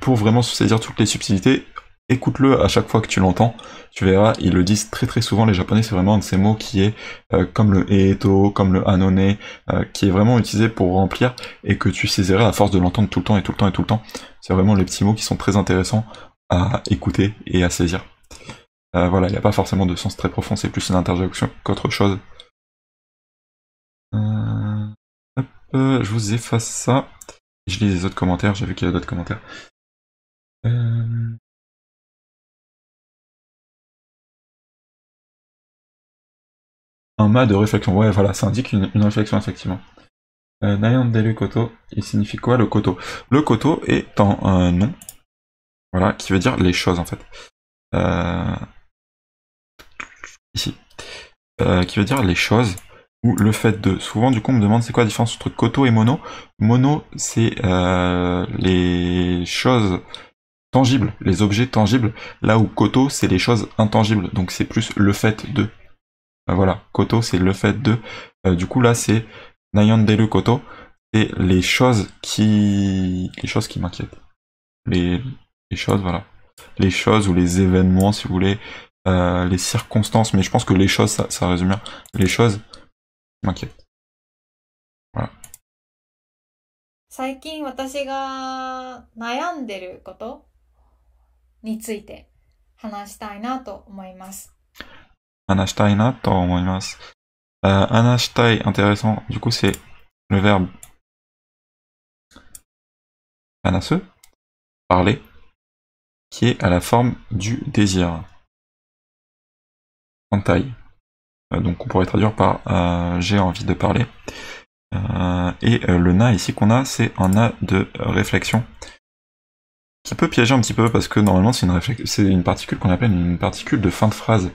pour vraiment saisir toutes les subtilités. Écoute-le à chaque fois que tu l'entends, tu verras, ils le disent très très souvent, les japonais, c'est vraiment un de ces mots qui est euh, comme le eto, comme le Anone, qui est vraiment utilisé pour remplir et que tu saisiras à force de l'entendre tout le temps et tout le temps et tout le temps. C'est vraiment les petits mots qui sont très intéressants à écouter et à saisir. Euh, voilà, il n'y a pas forcément de sens très profond, c'est plus une interjection qu'autre chose. Euh, euh, je vous efface ça. Je lis les autres commentaires, j'ai vu qu'il y a d'autres commentaires. Un mât de réflexion. Ouais, voilà, ça indique une, réflexion, effectivement. Euh, Nayan Delu Koto, il signifie quoi le Koto Le Koto est un, un nom voilà, qui veut dire les choses en fait. Euh, ici. Euh, qui veut dire les choses ou le fait de. Souvent, du coup, on me demande c'est quoi la différence entre koto et mono. Mono, c'est euh, les choses tangibles, les objets tangibles, là où koto, c'est les choses intangibles. Donc, c'est plus le fait de. voilà, koto, c'est le fait de. du coup, là, c'est le koto, c'est les choses qui. les choses qui m'inquiètent. Les, les choses, voilà. Les choses ou les événements, si vous voulez, euh, les circonstances, mais je pense que les choses, ça, ça résume bien. Les choses m'inquiètent. Voilà. 最近私が悩んでることについて話したいなと思います。話したいなと思います。Euh, c'est intéressant. Du coup, c'est le verbe. 話す parler qui est à la forme du désir. en taille euh, donc on pourrait traduire par euh, j'ai envie de parler. Euh, et le na ici qu'on a, c'est un na de réflexion qui peut piéger un petit peu parce que normalement c'est une, c'est une particule qu'on appelle une particule de fin de phrase.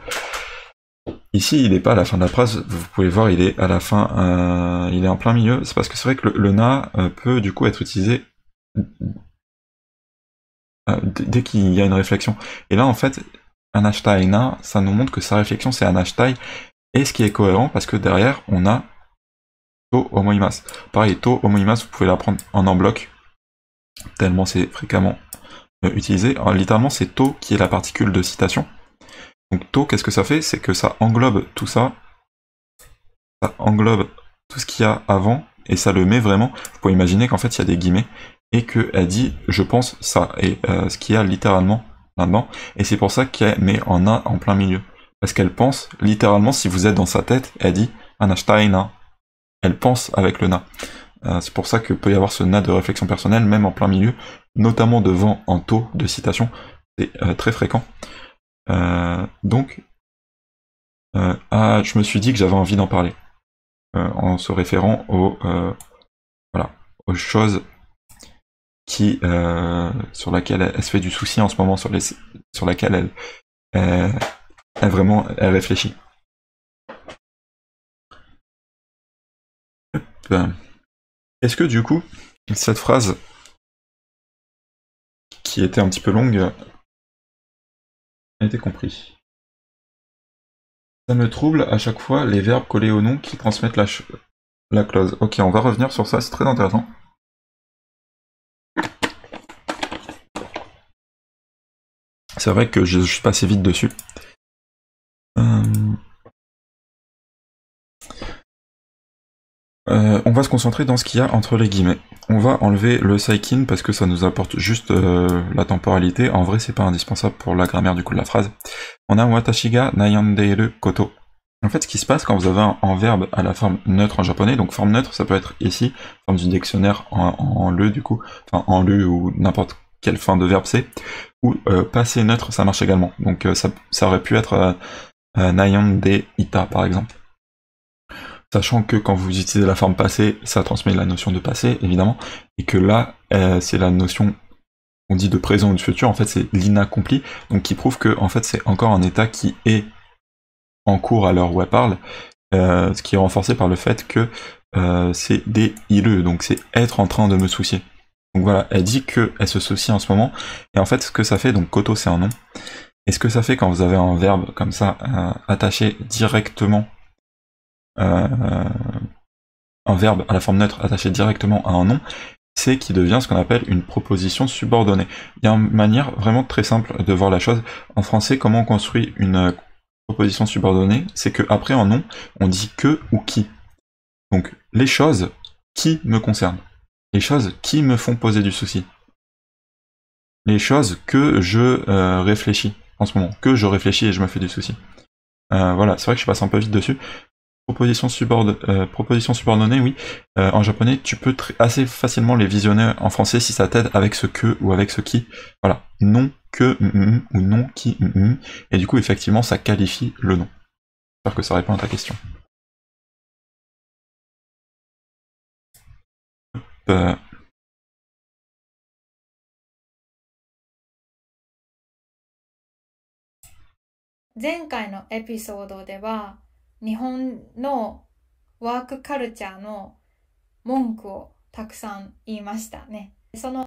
Ici, il n'est pas à la fin de la phrase, vous pouvez voir, il est à la fin, il est en plein milieu. C'est parce que c'est vrai que le, na peut du coup être utilisé Hein, dès qu'il y a une réflexion. Et là, en fait, un na ça nous montre que sa réflexion, c'est un hashtag et ce qui est cohérent, parce que derrière, on a To Homoimas. Pareil, To Homoimas, vous pouvez l'apprendre en en bloc, tellement c'est fréquemment euh, utilisé. Alors, littéralement, c'est To qui est la particule de citation. Donc To, qu'est-ce que ça fait C'est que ça englobe tout ça, ça englobe tout ce qu'il y a avant, et ça le met vraiment. Vous pouvez imaginer qu'en fait, il y a des guillemets, et qu'elle dit je pense ça et euh, ce qu'il y a littéralement là-dedans et c'est pour ça qu'elle met en a en plein milieu parce qu'elle pense littéralement si vous êtes dans sa tête elle dit Anashtaina elle pense avec le na euh, c'est pour ça que peut y avoir ce na de réflexion personnelle même en plein milieu notamment devant un taux de citation c'est euh, très fréquent donc ah, je me suis dit que j'avais envie d'en parler en se référant voilà aux choses euh, sur laquelle elle, se fait du souci en ce moment, sur, les, sur laquelle elle, euh, vraiment réfléchit. Est-ce que du coup, cette phrase qui était un petit peu longue a été comprise Ça me trouble à chaque fois les verbes collés au nom qui transmettent la, la clause. Ok, on va revenir sur ça, c'est très intéressant. C'est vrai que je, suis passé vite dessus. Euh, euh, on va se concentrer dans ce qu'il y a entre les guillemets. On va enlever le saikin parce que ça nous apporte juste euh, la temporalité. En vrai, c'est pas indispensable pour la grammaire du coup de la phrase. On a watashiga Nayandeiru koto. En fait, ce qui se passe quand vous avez un, verbe à la forme neutre en japonais, donc forme neutre, ça peut être ici, forme du dictionnaire en, le du coup, enfin en le ou n'importe quelle fin de verbe c'est, ou euh, passer passé neutre, ça marche également. Donc euh, ça, aurait pu être euh, de ita par exemple. Sachant que quand vous utilisez la forme passée, ça transmet la notion de passé, évidemment, et que là, euh, c'est la notion on dit de présent ou de futur, en fait c'est l'inaccompli, donc qui prouve que en fait c'est encore un état qui est en cours à l'heure où elle parle, ce qui est renforcé par le fait que c'est des ileux, donc c'est être en train de me soucier. Donc voilà, elle dit que, elle se soucie en ce moment. Et en fait, ce que ça fait, donc koto c'est un nom. Et ce que ça fait quand vous avez un verbe comme ça euh, attaché directement, euh, un verbe à la forme neutre attaché directement à un nom, c'est qui devient ce qu'on appelle une proposition subordonnée. Il y a une manière vraiment très simple de voir la chose. En français, comment on construit une proposition subordonnée C'est qu'après un nom, on dit que ou qui. Donc les choses qui me concernent les choses qui me font poser du souci. Les choses que je euh, réfléchis en ce moment, que je réfléchis et je me fais du souci. Euh, voilà, c'est vrai que je passe un peu vite dessus. Proposition, subordonnée, euh, oui. en japonais, tu peux assez facilement les visionner en français si ça t'aide avec ce que ou avec ce qui. Voilà, non que ou non qui. et du coup, effectivement, ça qualifie le nom. J'espère que ça répond à ta question. 分前回のエピソードでは日本のワークカルチャーの文句をたくさん言いましたね。その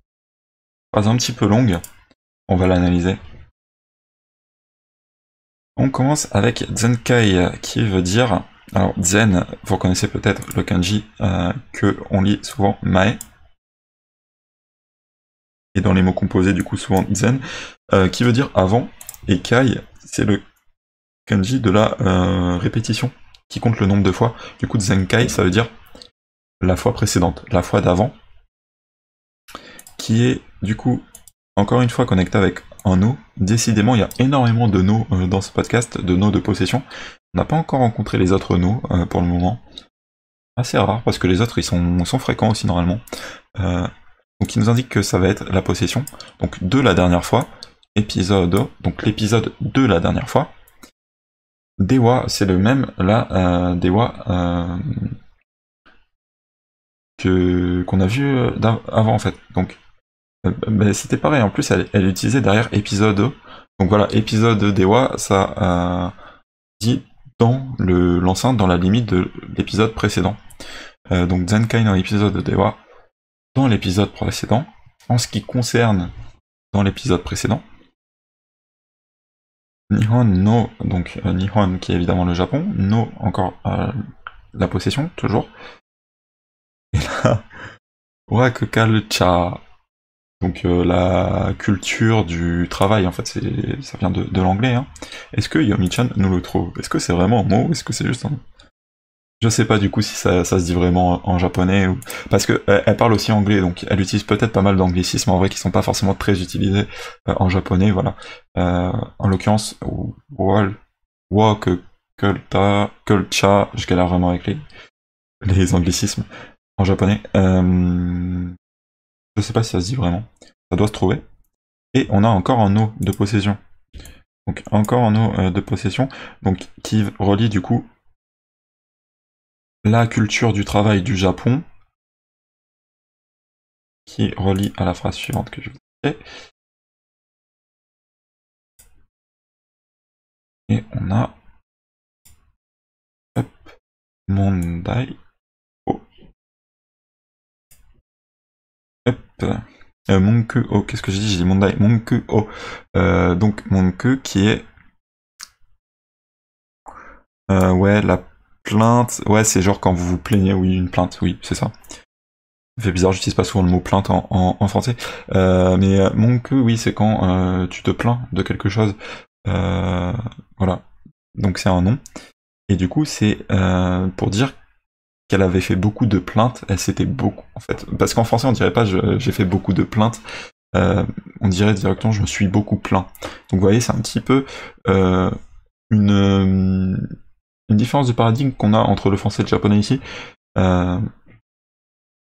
Pas un petit peu longue, on va l'analyser. On commence avec Zenkai qui veut dire Alors Zen, vous reconnaissez peut-être le kanji qu'on euh, que on lit souvent Mae. Et dans les mots composés, du coup, souvent Zen, euh, qui veut dire avant, et Kai, c'est le kanji de la euh, répétition, qui compte le nombre de fois. Du coup, Kai, ça veut dire la fois précédente, la fois d'avant, qui est du coup encore une fois connecté avec un nous Décidément, il y a énormément de no euh, dans ce podcast, de no de possession. On n'a pas encore rencontré les autres no euh, pour le moment. Assez rare parce que les autres ils sont, fréquents aussi normalement. Euh, donc il nous indique que ça va être la possession. Donc de la dernière fois, épisode, donc l'épisode de la dernière fois. Dewa, c'est le même là, Dewa que qu'on a vu avant en fait. Donc c'était pareil, en plus elle, utilisait derrière épisode. Donc voilà, épisode Dewa, ça dit dans l'enceinte, dans la limite de l'épisode précédent. Euh, donc Zenkai dans l'épisode Dewa, dans l'épisode précédent. En ce qui concerne dans l'épisode précédent, Nihon no, donc euh, Nihon qui est évidemment le Japon, no encore euh, la possession, toujours. Et là, Wakukalcha, donc euh, la culture du travail, en fait, ça vient de, l'anglais. Hein. Est-ce que Yomi-chan nous le trouve Est-ce que c'est vraiment un mot ou est-ce que c'est juste un... Je sais pas du coup si ça, se dit vraiment en japonais parce qu'elle elle parle aussi anglais donc elle utilise peut-être pas mal d'anglicismes en vrai qui sont pas forcément très utilisés euh, en japonais voilà euh, en l'occurrence wall wa kulta je galère vraiment avec les anglicismes en japonais je sais pas si ça se dit vraiment doit se trouver. Et on a encore un eau de possession. Donc encore un eau euh, de possession, donc qui relie du coup la culture du travail du Japon, qui relie à la phrase suivante que je vous Et on a Mondai Oh. Euh, mon queue, qu'est-ce que j'ai dit J'ai dit Mondai. mon o Euh, donc queue qui est... Euh, ouais, la plainte... Ouais, c'est genre quand vous vous plaignez, oui, une plainte, oui, c'est ça. Ça fait bizarre, j'utilise pas souvent le mot plainte en, en, français. Euh, mais queue, oui, c'est quand tu te plains de quelque chose. voilà. Donc c'est un nom. Et du coup, c'est pour dire elle avait fait beaucoup de plaintes. Elle s'était beaucoup, en fait, parce qu'en français on dirait pas j'ai fait beaucoup de plaintes. Euh, on dirait directement je me suis beaucoup plaint. Donc vous voyez, c'est un petit peu euh, euh, une, différence de paradigme qu'on a entre le français et le japonais ici.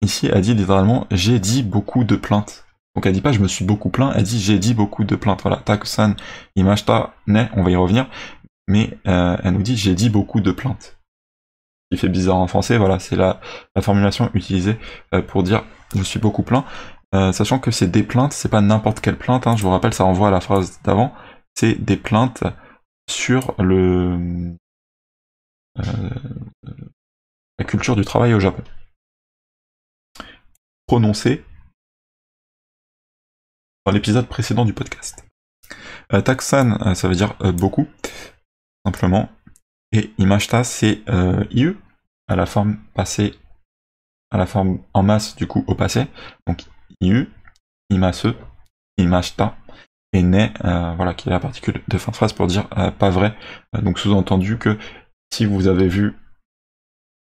ici, elle dit littéralement j'ai dit beaucoup de plaintes. Donc elle dit pas je me suis beaucoup plaint, elle dit j'ai dit beaucoup de plaintes. Voilà, takusan imashita ne, on va y revenir. Mais elle nous dit j'ai dit beaucoup de plaintes qui fait bizarre en français. Voilà, c'est la, formulation utilisée euh, pour dire je suis beaucoup plein euh, ». sachant que c'est des plaintes, c'est pas n'importe quelle plainte. Hein, je vous rappelle, ça renvoie à la phrase d'avant. C'est des plaintes sur le euh, la culture du travail au Japon. Prononcée dans l'épisode précédent du podcast. Euh, ça veut dire beaucoup, simplement. Et Imashita, c'est euh, IU, à la forme passée, à la forme en masse du coup au passé. Donc IU, Imase, Imashita, et NE, euh, voilà, qui est la particule de fin de phrase pour dire euh, pas vrai. donc sous-entendu que si vous avez vu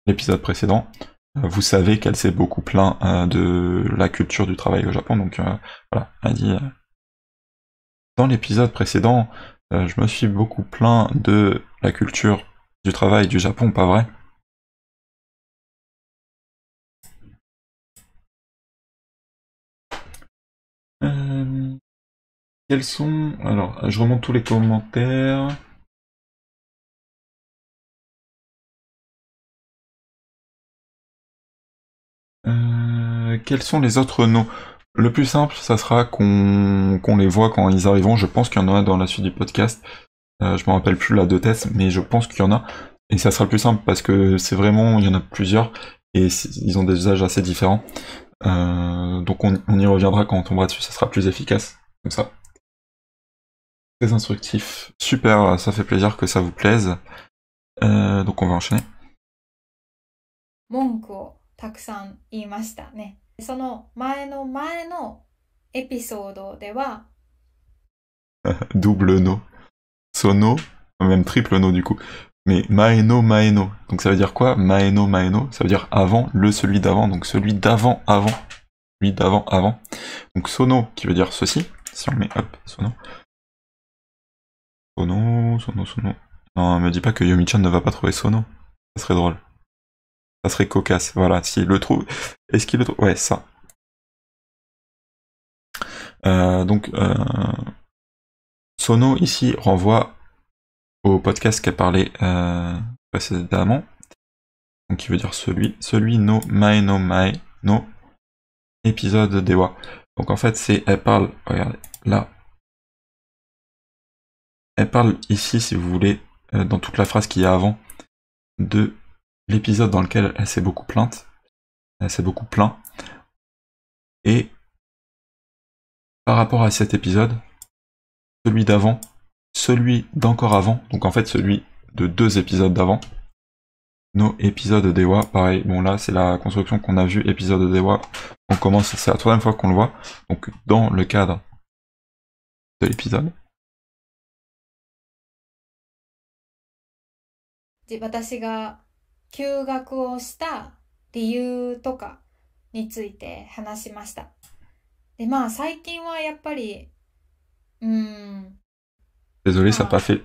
l'épisode précédent, vous savez qu'elle s'est beaucoup plaint de la culture du travail au Japon. Donc voilà, elle dit dans l'épisode précédent, je me suis beaucoup plaint de la culture du travail du Japon, pas vrai? Euh, quels sont... Alors, je remonte tous les commentaires. Euh, quels sont les autres noms? Le plus simple, ça sera qu'on qu'on les voit quand ils arriveront. Je pense qu'il y en aura dans la suite du podcast. Euh, je me rappelle plus la deux tests, mais je pense qu'il y en a. Et ça sera plus simple parce que c'est vraiment, il y en a plusieurs et ils ont des usages assez différents. Euh, donc on, y reviendra quand on tombera dessus, ça sera plus efficace comme ça. Très instructif. Super, ça fait plaisir que ça vous plaise. Euh, donc on va enchaîner. Double no sono, même triple no du coup, mais maeno maeno. Donc ça veut dire quoi Maeno maeno, ça veut dire avant le celui d'avant, donc celui d'avant avant, celui d'avant avant. Donc sono qui veut dire ceci, si on met hop, sono. Sono, sono, sono. Non, me dis pas que Yomichan ne va pas trouver sono. Ça serait drôle. Ça serait cocasse. Voilà, s'il le trouve. Est-ce qu'il le trouve Ouais, ça. Euh, donc, euh, Sono, ici renvoie au podcast qu'a parlé euh, précédemment. Donc qui veut dire celui, celui no my no mai no épisode d'Ewa. Donc en fait c'est elle parle, regardez, là. Elle parle ici si vous voulez, euh, dans toute la phrase qu'il y a avant, de l'épisode dans lequel elle s'est beaucoup plainte. Elle s'est beaucoup plaint. Et par rapport à cet épisode, celui d'avant, celui d'encore avant, donc en fait celui de deux épisodes d'avant. Nos épisodes d'Ewa, pareil, bon là c'est la construction qu'on a vue, épisode d'Ewa, on commence, c'est la troisième fois qu'on le voit, donc dans le cadre de l'épisode. Hmm. Désolé ça n'a pas ah. fait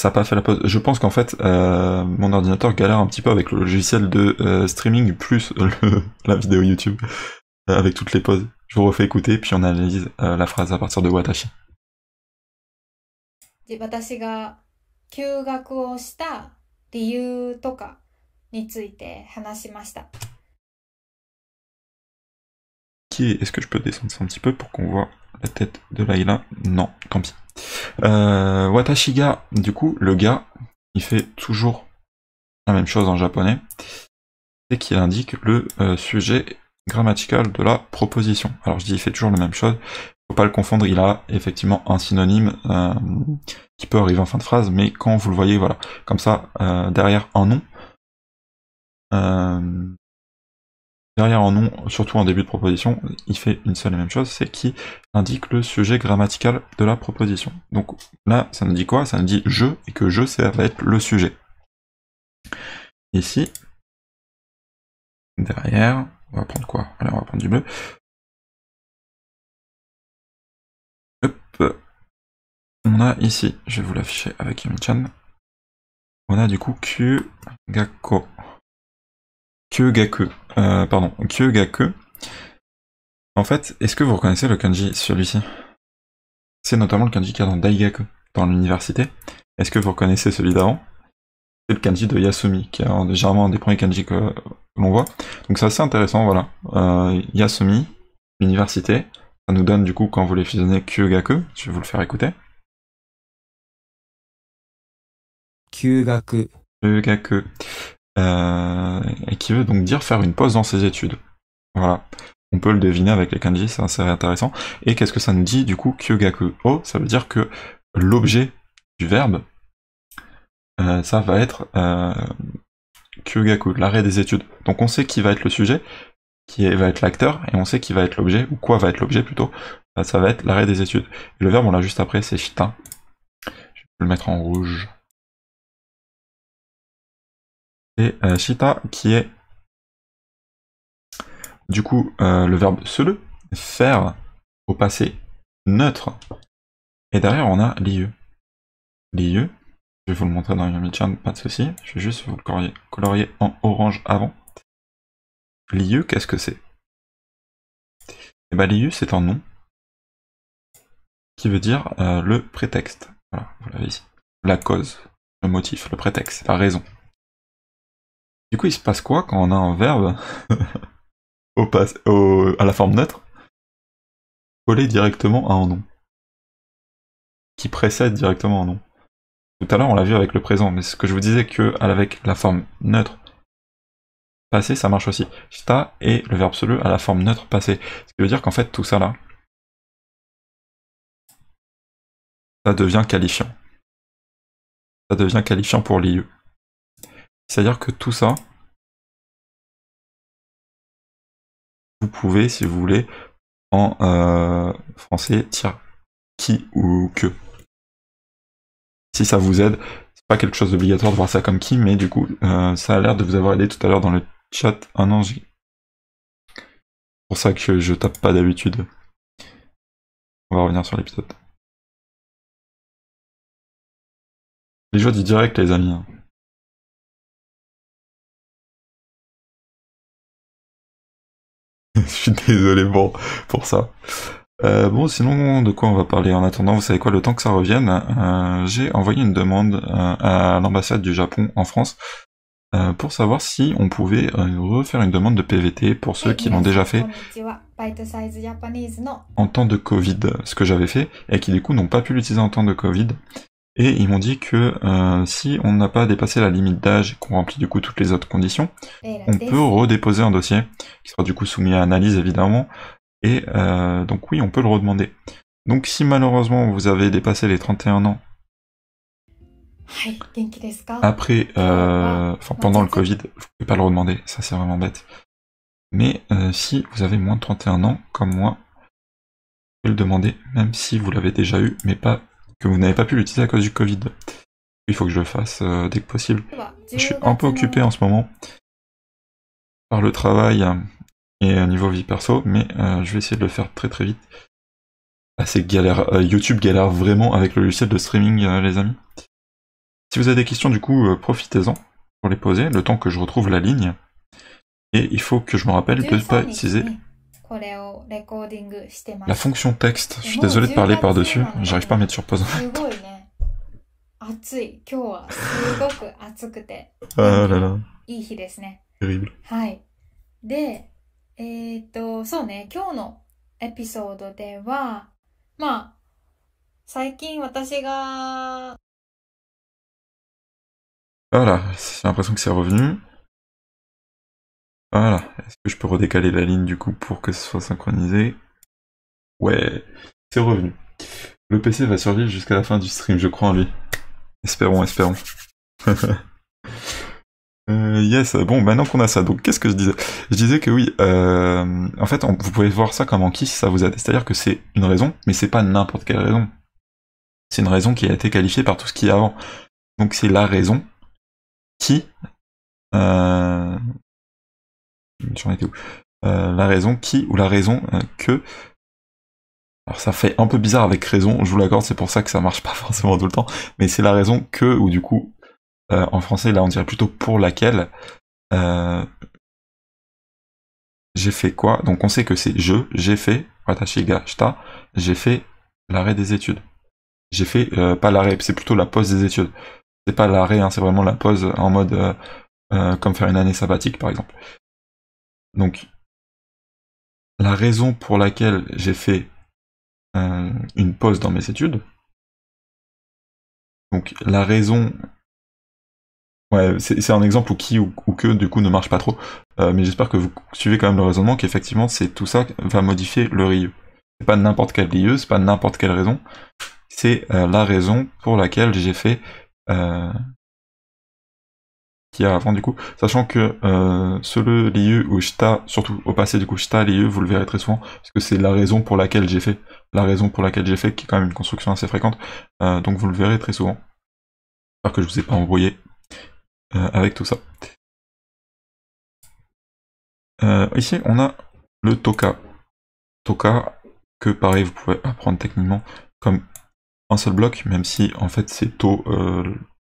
ça n'a pas fait la pause. Je pense qu'en fait, euh, mon ordinateur galère un petit peu avec le logiciel de euh, streaming plus la vidéo YouTube, euh, avec toutes les pauses. Je vous refais écouter, puis on analyse la phrase à partir de Watashi. Est-ce que je peux descendre ça un petit peu pour qu'on voit la tête de Laila Non, tant pis. Euh, Watashiga, du coup, le gars, il fait toujours la même chose en japonais. C'est qu'il indique le euh, sujet grammatical de la proposition. Alors je dis il fait toujours la même chose. Faut pas le confondre, il a effectivement un synonyme euh, qui peut arriver en fin de phrase, mais quand vous le voyez, voilà, comme ça, euh, derrière un nom, derrière un nom, surtout en début de proposition, il fait une seule et même chose, c'est qui indique le sujet grammatical de la proposition. Donc là, ça nous dit quoi Ça nous dit je, et que je, ça va être le sujet. Ici, derrière, on va prendre quoi Allez, on va prendre du bleu. On a ici, je vais vous l'afficher avec Yumi-chan, On a du coup Q Gakko. Q Gaku. Euh, pardon, kyugaku En fait, est-ce que vous reconnaissez le kanji, celui-ci C'est notamment le kanji qu'il y a dans Daigaku, dans l'université. Est-ce que vous reconnaissez celui d'avant C'est le kanji de Yasumi, qui est généralement un des premiers kanji que, l'on voit. Donc c'est assez intéressant, voilà. Euh, Yasumi, université, ça nous donne du coup, quand vous les fusionnez, Kyugaku, je vais vous le faire écouter. Kyugaku. Kyugaku. Euh, et qui veut donc dire faire une pause dans ses études. Voilà. On peut le deviner avec les kanji, c'est assez intéressant. Et qu'est-ce que ça nous dit du coup Kyogaku Oh, ça veut dire que l'objet du verbe, euh, ça va être euh, Kyogaku, l'arrêt des études. Donc on sait qui va être le sujet, qui va être l'acteur, et on sait qui va être l'objet, ou quoi va être l'objet plutôt, ça va être l'arrêt des études. Et le verbe, on l'a juste après, c'est chita ». Je vais le mettre en rouge et euh, shita qui est du coup euh, le verbe se faire au passé neutre. Et derrière on a l'ieu. L'ieu. je vais vous le montrer dans Yamichan, pas de souci. Je vais juste vous le colorier en orange avant. L'ieu qu'est-ce que c'est Et eh bien c'est un nom qui veut dire euh, le prétexte. Voilà, vous l'avez ici. La cause, le motif, le prétexte, la raison. Du coup, il se passe quoi quand on a un verbe au à la forme neutre collé directement à un nom qui précède directement un nom Tout à l'heure, on l'a vu avec le présent, mais ce que je vous disais que avec la forme neutre passé, ça marche aussi. Sta et le verbe seul à la forme neutre passée. Ce qui veut dire qu'en fait, tout ça là, ça devient qualifiant. Ça devient qualifiant pour l'IE. C'est-à-dire que tout ça, vous pouvez, si vous voulez, en euh, français, dire qui ou que. Si ça vous aide, c'est pas quelque chose d'obligatoire de voir ça comme qui, mais du coup, euh, ça a l'air de vous avoir aidé tout à l'heure dans le chat. Ah non, c'est pour ça que je tape pas d'habitude. On va revenir sur l'épisode. Les jeux du direct, les amis. Hein. je suis désolé pour ça. Euh, bon, sinon, de quoi on va parler en attendant Vous savez quoi, le temps que ça revienne, euh, j'ai envoyé une demande euh, à l'ambassade du Japon en France pour savoir si on pouvait refaire une demande de PVT pour ceux qui l'ont déjà fait en temps de Covid, ce que j'avais fait, et qui du coup n'ont pas pu l'utiliser en temps de Covid. Et ils m'ont dit que euh, si on n'a pas dépassé la limite d'âge, qu'on remplit du coup toutes les autres conditions, on peut redéposer un dossier, qui sera du coup soumis à analyse évidemment, et euh, donc oui, on peut le redemander. Donc si malheureusement vous avez dépassé les 31 ans après, euh, enfin pendant le Covid, vous pouvez pas le redemander, ça c'est vraiment bête. Mais si vous avez moins de 31 ans, comme moi, vous pouvez le demander, même si vous l'avez déjà eu, mais pas que vous n'avez pas pu l'utiliser à cause du Covid. Il faut que je le fasse euh, dès que possible. Bah, je suis un peu occupé en ce moment par le travail et au niveau vie perso, mais euh, je vais essayer de le faire très très vite. Ah, galère. Euh, YouTube galère vraiment avec le logiciel de streaming, les amis. Si vous avez des questions, du coup, profitez-en pour les poser, le temps que je retrouve la ligne. Et il faut que je me rappelle de ne pas utiliser la fonction texte, je suis désolé de parler par-dessus, j'arrive pas à mettre sur pause. ah Terrible. Voilà, j'ai l'impression que c'est revenu. Voilà. Est-ce que je peux redécaler la ligne du coup pour que ce soit synchronisé Ouais, c'est revenu. Le PC va survivre jusqu'à la fin du stream, je crois en lui. Espérons, espérons. Euh, yes, bon, maintenant qu'on a ça, donc qu'est-ce que je disais Je disais que oui, euh, en fait, vous pouvez voir ça comme en si ça vous aide. C'est-à-dire que c'est une raison, mais c'est pas n'importe quelle raison. C'est une raison qui a été qualifiée par tout ce qui est avant. Donc c'est la raison qui euh, euh, la raison qui ou la raison euh, que. Alors ça fait un peu bizarre avec raison, je vous l'accorde, c'est pour ça que ça marche pas forcément tout le temps, mais c'est la raison que, ou du coup, euh, en français, là on dirait plutôt pour laquelle. j'ai fait quoi Donc on sait que c'est je, j'ai fait, ga j'ai fait l'arrêt des études. J'ai fait, pas l'arrêt, c'est plutôt la pause des études. C'est pas l'arrêt, hein, c'est vraiment la pause en mode comme faire une année sabbatique par exemple. Donc, la raison pour laquelle j'ai fait euh, une pause dans mes études, donc la raison... Ouais, c'est un exemple où qui ou, que du coup ne marche pas trop, euh, mais j'espère que vous suivez quand même le raisonnement qu'effectivement c'est tout ça qui va modifier le Ce C'est pas n'importe quel ce c'est pas n'importe quelle raison, c'est euh, la raison pour laquelle j'ai fait qui avant du coup, sachant que euh, le lieu ou Shta, surtout au passé du coup, Shta liu vous le verrez très souvent, parce que c'est la raison pour laquelle j'ai fait, la raison pour laquelle j'ai fait, qui est quand même une construction assez fréquente, euh, donc vous le verrez très souvent. alors que je vous ai pas embrouillé euh, avec tout ça. Euh, ici, on a le Toka. Toka, que pareil, vous pouvez apprendre techniquement comme un seul bloc, même si en fait c'est taux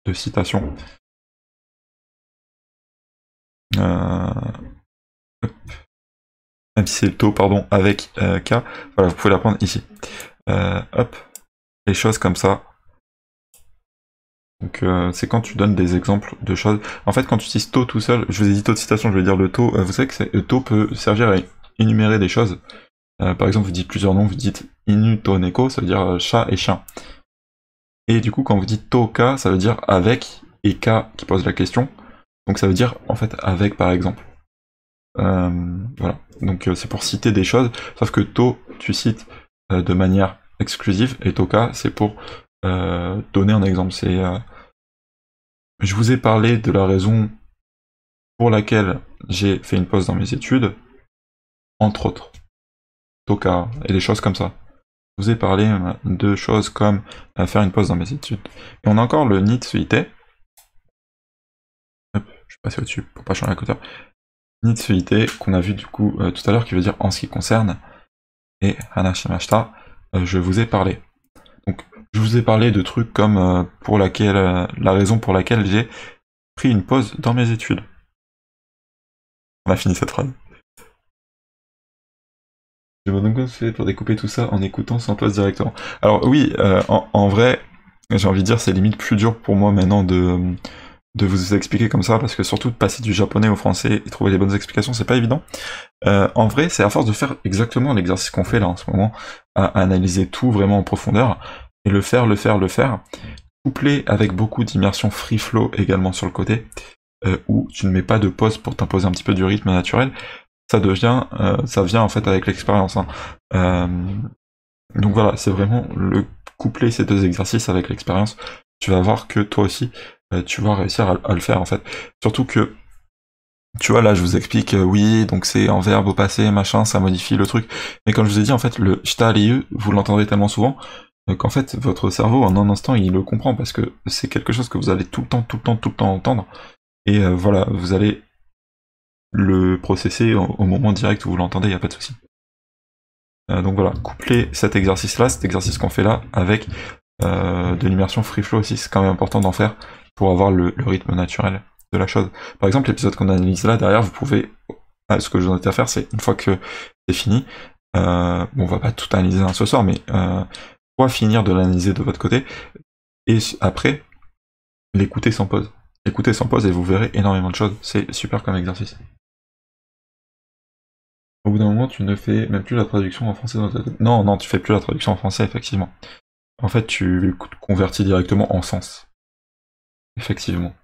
de citation même si c'est pardon, avec euh, K, voilà, vous pouvez la ici. Euh, hop, les choses comme ça, donc euh, c'est quand tu donnes des exemples de choses. En fait, quand tu utilises taux tout seul, je vous ai dit taux de citation, je vais dire le taux. vous savez que le taux peut servir à énumérer des choses. par exemple, vous dites plusieurs noms, vous dites inu neko, ça veut dire chat et chien. Et du coup, quand vous dites TO, k, ça veut dire avec et k qui pose la question. Donc ça veut dire en fait avec par exemple. Euh, voilà. Donc euh, c'est pour citer des choses, sauf que to tu cites euh, de manière exclusive et toka c'est pour donner un exemple. C'est je vous ai parlé de la raison pour laquelle j'ai fait une pause dans mes études, entre autres. Toka et des choses comme ça. Je vous ai parlé de choses comme faire une pause dans mes études. Et on a encore le Suite je vais passer au-dessus pour pas changer la couleur. Nitsuite, qu'on a vu du coup euh, tout à l'heure, qui veut dire en ce qui concerne, et Hanashimashita, euh, je vous ai parlé. Donc, je vous ai parlé de trucs comme euh, pour laquelle, la raison pour laquelle j'ai pris une pause dans mes études. On a fini cette run. Je me fait pour découper tout ça en écoutant sans pause directement. Alors oui, en, en, vrai, j'ai envie de dire, c'est limite plus dur pour moi maintenant de de vous expliquer comme ça, parce que surtout de passer du japonais au français et trouver les bonnes explications, c'est pas évident. Euh, en vrai, c'est à force de faire exactement l'exercice qu'on fait là en ce moment, à analyser tout vraiment en profondeur, et le faire, le faire, le faire, couplé avec beaucoup d'immersion free flow également sur le côté, euh, où tu ne mets pas de pause pour t'imposer un petit peu du rythme naturel, ça devient, euh, ça vient en fait avec l'expérience. Hein. donc voilà, c'est vraiment le coupler ces deux exercices avec l'expérience, tu vas voir que toi aussi, euh, tu vas réussir à, le faire en fait. Surtout que, tu vois, là je vous explique, euh, oui, donc c'est en verbe au passé, machin, ça modifie le truc. Mais comme je vous ai dit, en fait, le shtaliu, vous l'entendrez tellement souvent euh, qu'en fait, votre cerveau, en un instant, il le comprend parce que c'est quelque chose que vous allez tout le temps, tout le temps, tout le temps entendre. Et voilà, vous allez le processer au, moment direct où vous l'entendez, il n'y a pas de souci. donc voilà, coupler cet exercice-là, cet exercice qu'on fait là, avec de l'immersion free flow aussi, c'est quand même important d'en faire avoir le, rythme naturel de la chose. Par exemple, l'épisode qu'on analyse là, derrière, vous pouvez. Euh, ce que je vous invite à faire, c'est une fois que c'est fini, euh, on va pas tout analyser ce soir, mais euh, finir de l'analyser de votre côté, et après, l'écouter sans pause. écouter sans pause et vous verrez énormément de choses. C'est super comme exercice. Au bout d'un moment, tu ne fais même plus la traduction en français dans ta tête. Non, non, tu fais plus la traduction en français, effectivement. En fait, tu convertis directement en sens effectivement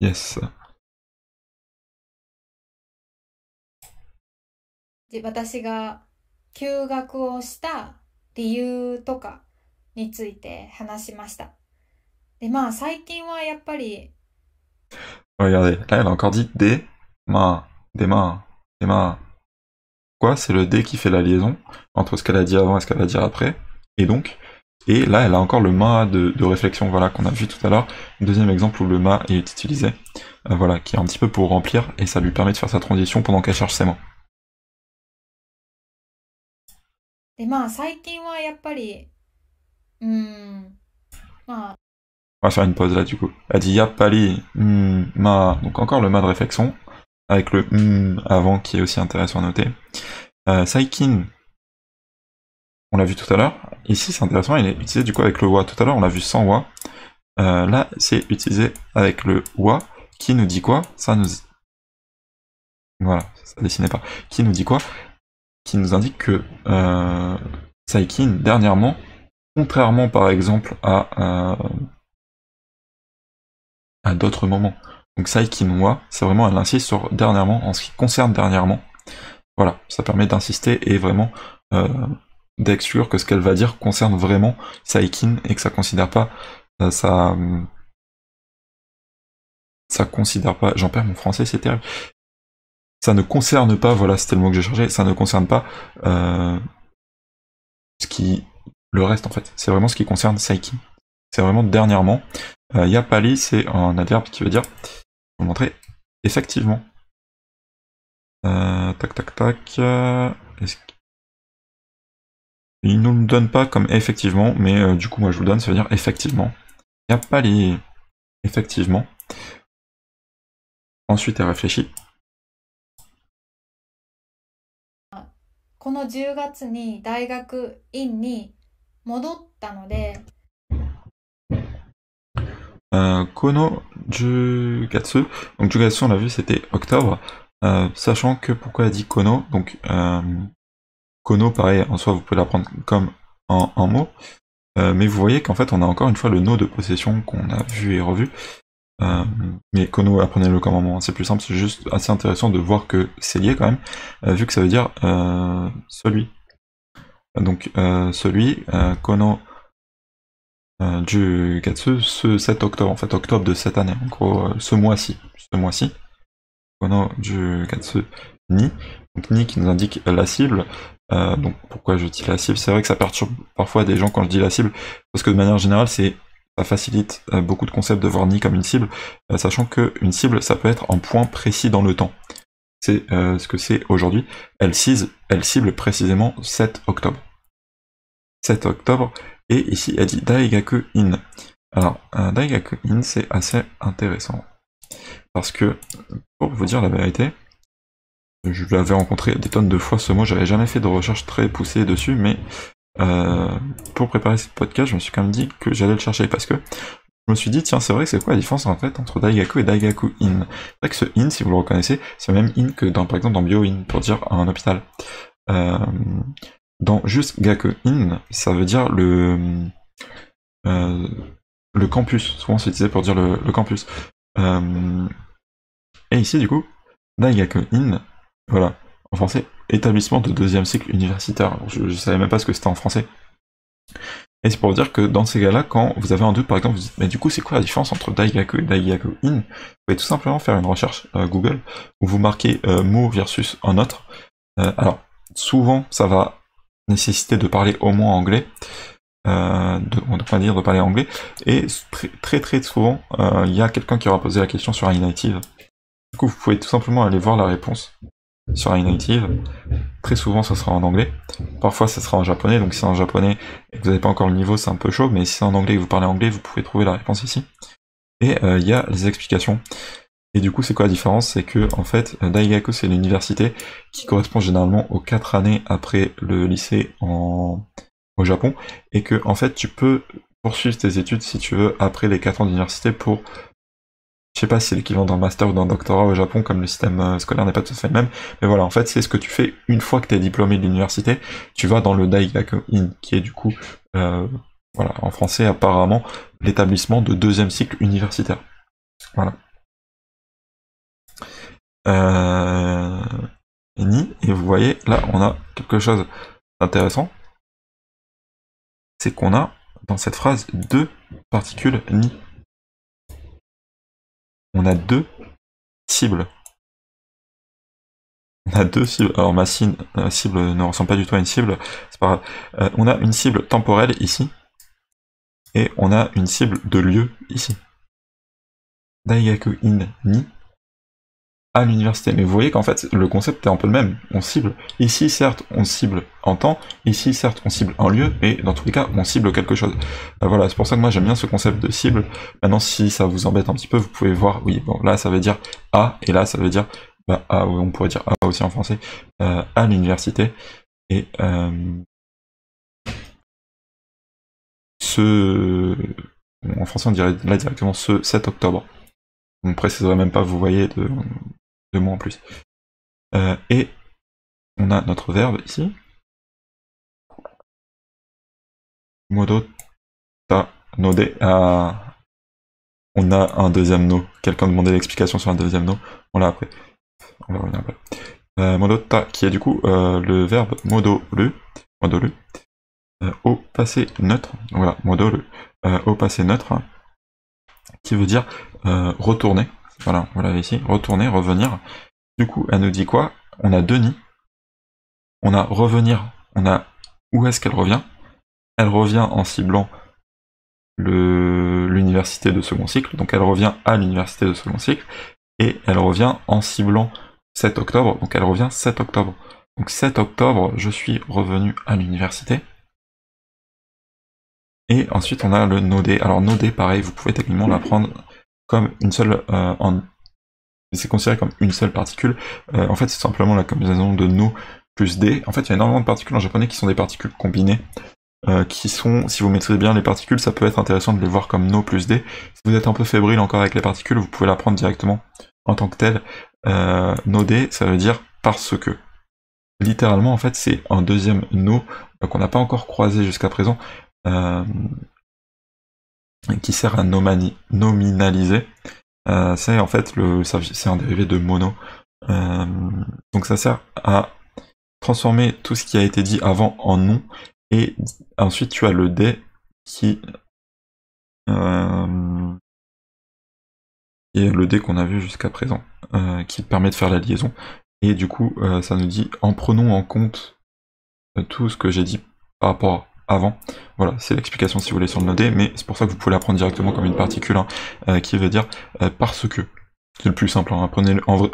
Yes. yes で私が休学をした理由とかについて話しました。で、まあ最近はやっぱり。Regardez, là elle a encore dit des, ma, des ma, des ma. Quoi C'est le dé qui fait la liaison entre ce qu'elle a dit avant et ce qu'elle a dit après. Et donc, et là, elle a encore le ma de, réflexion, voilà, qu'on a vu tout à l'heure. Deuxième exemple où le ma est utilisé, euh, voilà, qui est un petit peu pour remplir, et ça lui permet de faire sa transition pendant qu'elle cherche ses mains. Hmm, On va faire une pause là du coup. Elle dit Yapali, mm, ma. Donc encore le ma de réflexion, avec le m hmm » avant qui est aussi intéressant à noter. Euh, saikin, on l'a vu tout à l'heure. Ici, c'est intéressant, il est utilisé du coup avec le wa. Tout à l'heure, on l'a vu sans wa. Euh, là, c'est utilisé avec le wa qui nous dit quoi Ça nous voilà, ça dessinait pas. Qui nous dit quoi Qui nous indique que euh, Saikin dernièrement, contrairement par exemple à euh, à d'autres moments. Donc Saikin wa, c'est vraiment un insiste sur dernièrement en ce qui concerne dernièrement. Voilà, ça permet d'insister et vraiment euh, d'exclure que ce qu'elle va dire concerne vraiment Saikin et que ça considère pas euh, ça, euh, ça, considère pas. J'en perds mon français, c'est terrible. Ça ne concerne pas, voilà, c'était le mot que j'ai chargé, Ça ne concerne pas euh, ce qui, le reste en fait. C'est vraiment ce qui concerne Saikin. C'est vraiment dernièrement. a Yapali, c'est un adverbe qui veut dire, vous montrer, effectivement. tac, tac, tac. Est-ce il nous donne pas comme effectivement, mais euh, du coup, moi je vous donne, ça veut dire effectivement. Il n'y a pas les effectivement. Ensuite, elle réfléchit. Ah, euh, Kono Donc Jugatsu, on l'a vu, c'était octobre. Euh, sachant que pourquoi elle dit Kono, donc Kono, pareil, en soi, vous pouvez l'apprendre comme en un mot. Euh, mais vous voyez qu'en fait, on a encore une fois le no de possession qu'on a vu et revu. Euh, mais Kono, apprenez-le comme un mot, hein. c'est plus simple, c'est juste assez intéressant de voir que c'est lié quand même, euh, vu que ça veut dire celui. Donc celui, Kono du Gatsu, ce 7 octobre, en fait octobre de cette année, en gros, ce mois-ci. Ce mois-ci. Kono du Gatsu ni. Donc ni qui nous indique la cible, euh, hmm. donc pourquoi je dis la cible C'est vrai que ça perturbe parfois des gens quand je dis la cible, parce que de manière générale, c'est ça facilite euh, beaucoup de concepts de voir ni comme une cible, euh, sachant qu'une cible, ça peut être un point précis dans le temps. C'est ce que c'est aujourd'hui. Elle, cible précisément 7 octobre. 7 octobre, et ici elle dit Daigaku In. Alors, euh, In, c'est assez intéressant. Parce que, pour vous dire la vérité, je l'avais rencontré des tonnes de fois ce mot, j'avais jamais fait de recherche très poussée dessus, mais euh, pour préparer ce podcast, je me suis quand même dit que j'allais le chercher parce que je me suis dit, tiens, c'est vrai, c'est quoi la différence en fait entre Daigaku et Daigaku In C'est vrai que ce In, si vous le reconnaissez, c'est le même In que dans, par exemple, dans Bio-In, pour dire un hôpital. Euh, dans juste Gaku In, ça veut dire le, euh, le campus. Souvent, c'est utilisé pour dire le, le campus. et ici, du coup, Daigaku In, voilà, en français, établissement de deuxième cycle universitaire. je ne savais même pas ce que c'était en français. Et c'est pour vous dire que dans ces cas-là, quand vous avez un doute, par exemple, vous dites, mais du coup, c'est quoi la différence entre Daigaku et Daigaku in Vous pouvez tout simplement faire une recherche euh, Google où vous marquez euh, mot versus un autre. Euh, alors, souvent, ça va nécessiter de parler au moins anglais. de, on ne pas dire de parler anglais. Et très très, souvent, il y a quelqu'un qui aura posé la question sur iNative. Du coup, vous pouvez tout simplement aller voir la réponse sur la native. Très souvent, ce sera en anglais. Parfois, ce sera en japonais. Donc, si c'est en japonais et que vous n'avez pas encore le niveau, c'est un peu chaud. Mais si c'est en anglais et que vous parlez anglais, vous pouvez trouver la réponse ici. Et euh, il y a les explications. Et du coup, c'est quoi la différence C'est que, en fait, euh, Daigaku, c'est l'université qui correspond généralement aux 4 années après le lycée en... au Japon. Et que, en fait, tu peux poursuivre tes études si tu veux après les 4 ans d'université pour je sais pas si l'équivalent d'un master ou d'un doctorat au Japon, comme le système euh, scolaire n'est pas tout à fait le même, mais voilà, en fait, c'est ce que tu fais une fois que tu es diplômé de l'université, tu vas dans le daigakuin qui est du coup, euh, voilà, en français apparemment, l'établissement de deuxième cycle universitaire. Voilà. Euh, ni et vous voyez, là, on a quelque chose d'intéressant, c'est qu'on a dans cette phrase deux particules ni on a deux cibles. On a deux cibles. Alors ma euh, cible, ne ressemble pas du tout à une cible. C'est euh, on a une cible temporelle ici. Et on a une cible de lieu ici. Daigaku in ni à l'université. Mais vous voyez qu'en fait, le concept est un peu le même. On cible. Ici, certes, on cible en temps. Ici, certes, on cible en lieu. Mais dans tous les cas, on cible quelque chose. Euh, voilà, c'est pour ça que moi, j'aime bien ce concept de cible. Maintenant, si ça vous embête un petit peu, vous pouvez voir, oui, bon, là, ça veut dire A. Et là, ça veut dire, bah, A, on pourrait dire A aussi en français, euh, à l'université. Et euh, ce... En français, on dirait là directement ce 7 octobre. On ne préciserait même pas, vous voyez, de, mots en plus. Euh, et on a notre verbe ici. Modo ta node. on a un deuxième no. Quelqu'un demandait l'explication sur un deuxième no. On l'a après. On va revenir euh, modo ta, qui est du coup euh, le verbe modole, modole au passé neutre. Voilà, modole au passé neutre, qui veut dire retourner. Voilà, voilà ici. Retourner, revenir. Du coup, elle nous dit quoi On a Denis. On a revenir. On a où est-ce qu'elle revient Elle revient en ciblant l'université de second cycle. Donc elle revient à l'université de second cycle. Et elle revient en ciblant 7 octobre. Donc elle revient 7 octobre. Donc 7 octobre, je suis revenu à l'université. Et ensuite, on a le nodé. Alors nodé, pareil, vous pouvez techniquement l'apprendre comme une seule euh, en... c'est considéré comme une seule particule. Euh, en fait, c'est simplement la combinaison de no plus d. En fait, il y a énormément de particules en japonais qui sont des particules combinées. Euh, qui sont, si vous maîtrisez bien les particules, ça peut être intéressant de les voir comme no plus d. Si vous êtes un peu fébrile encore avec les particules, vous pouvez l'apprendre directement en tant que tel. no d, ça veut dire parce que. Littéralement, en fait, c'est un deuxième no qu'on n'a pas encore croisé jusqu'à présent qui sert à nominaliser. Euh, c'est en fait le, c'est un dérivé de mono. Euh, donc ça sert à transformer tout ce qui a été dit avant en nom, et ensuite tu as le dé qui est euh, le dé qu'on a vu jusqu'à présent, qui permet de faire la liaison. Et du coup, ça nous dit en prenant en compte tout ce que j'ai dit par rapport avant. Voilà, c'est l'explication si vous voulez sur le nodé, mais c'est pour ça que vous pouvez l'apprendre directement comme une particule hein, euh, qui veut dire euh, parce que. C'est le plus simple, hein, apprenez en vrai.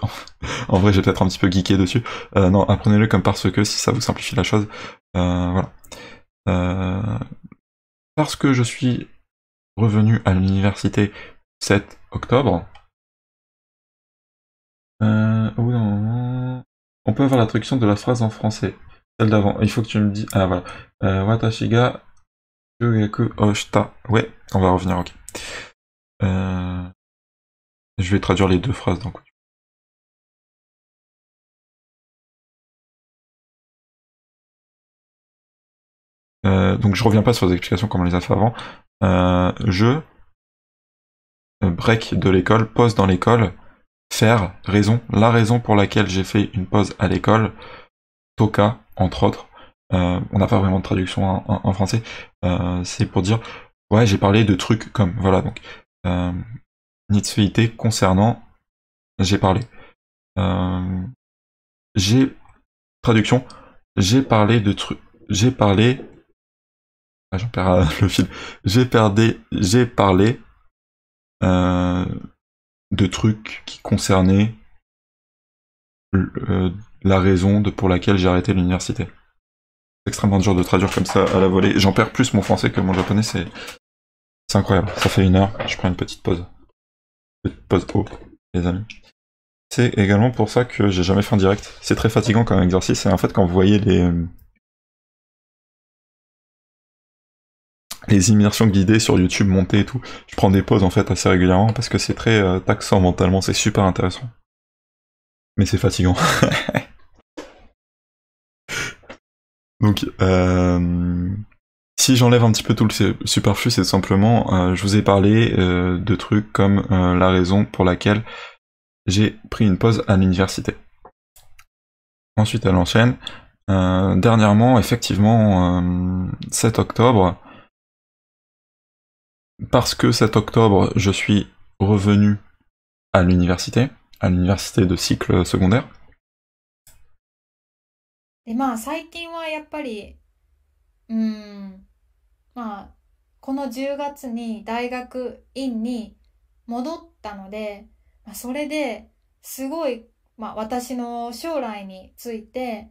j'ai peut-être un petit peu geeké dessus. Euh, non, apprenez-le comme parce que si ça vous simplifie la chose. voilà. parce que je suis revenu à l'université 7 octobre. on peut avoir la traduction de la phrase en français d'avant. Il faut que tu me dis. Ah voilà. Euh, watashiga Oshita. Ouais, on va revenir, ok. Euh, je vais traduire les deux phrases d'un euh, donc je reviens pas sur les explications comme on les a fait avant. je break de l'école, pause dans l'école, faire raison, la raison pour laquelle j'ai fait une pause à l'école, toka, entre autres, euh, on n'a pas vraiment de traduction en, français, euh, c'est pour dire ouais j'ai parlé de trucs comme voilà donc euh, concernant j'ai parlé. Euh, j'ai traduction j'ai parlé de trucs j'ai parlé ah, j'en perds le fil j'ai perdu j'ai parlé de trucs qui concernaient le, la raison de, pour laquelle j'ai arrêté l'université. C'est extrêmement dur de traduire comme ça à la volée. J'en perds plus mon français que mon japonais, c'est incroyable. Ça fait une heure, je prends une petite pause. Petite pause haut, les amis. C'est également pour ça que j'ai jamais fait un direct. C'est très fatigant comme exercice, et en fait quand vous voyez les... les immersions guidées sur YouTube montées et tout. Je prends des pauses en fait assez régulièrement parce que c'est très euh, taxant mentalement, c'est super intéressant. Mais c'est fatigant. Donc, euh, si j'enlève un petit peu tout le superflu, c'est simplement, euh, je vous ai parlé euh, de trucs comme la raison pour laquelle j'ai pris une pause à l'université. Ensuite, à l'enchaîne. dernièrement, effectivement, 7 octobre, parce que 7 octobre, je suis revenu à l'université, à l'université de cycle secondaire. で、まあ最近はやっぱり、うん、まあ、この10月に大学院に戻ったので、まあ、それですごい、まあ、私の将来について。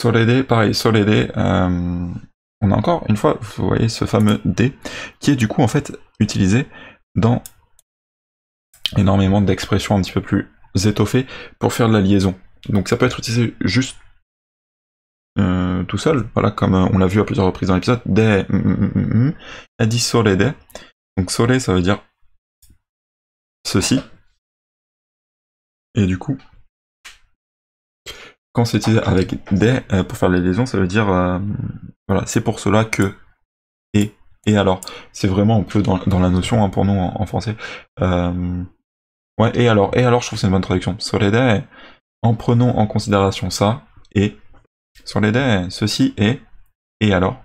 それで、pareil, それで、euh, on a encore une fois, vous voyez ce fameux D qui est du coup en fait utilisé dans énormément d'expressions un petit peu plus étoffées pour faire de la liaison. Donc ça peut être utilisé juste euh, tout seul, voilà, comme euh, on l'a vu à plusieurs reprises dans l'épisode, elle mm, mm, mm, a dit sole Donc sole ça veut dire ceci. Et du coup, quand c'est utilisé avec des euh, pour faire les liaisons, ça veut dire voilà, c'est pour cela que et et alors, c'est vraiment un peu dans, la notion hein, pour nous en, français. ouais, et alors, et alors je trouve que c'est une bonne traduction. Sole en prenant en considération ça, et sur les dés, ceci est, et alors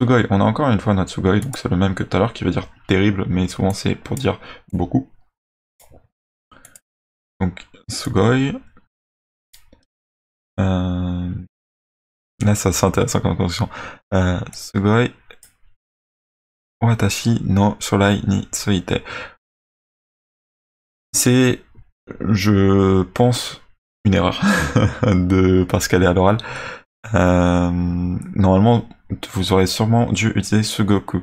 Sugoi, on a encore une fois notre Sugoi, donc c'est le même que tout à l'heure qui veut dire terrible, mais souvent c'est pour dire beaucoup. Donc Sugoi. Euh, là ça s'intéresse encore. comme construction. Euh, sugoi. Watashi no shorai ni tsuite. C'est je pense une erreur de parce qu'elle est à l'oral. Euh, normalement, vous aurez sûrement dû utiliser ce Goku.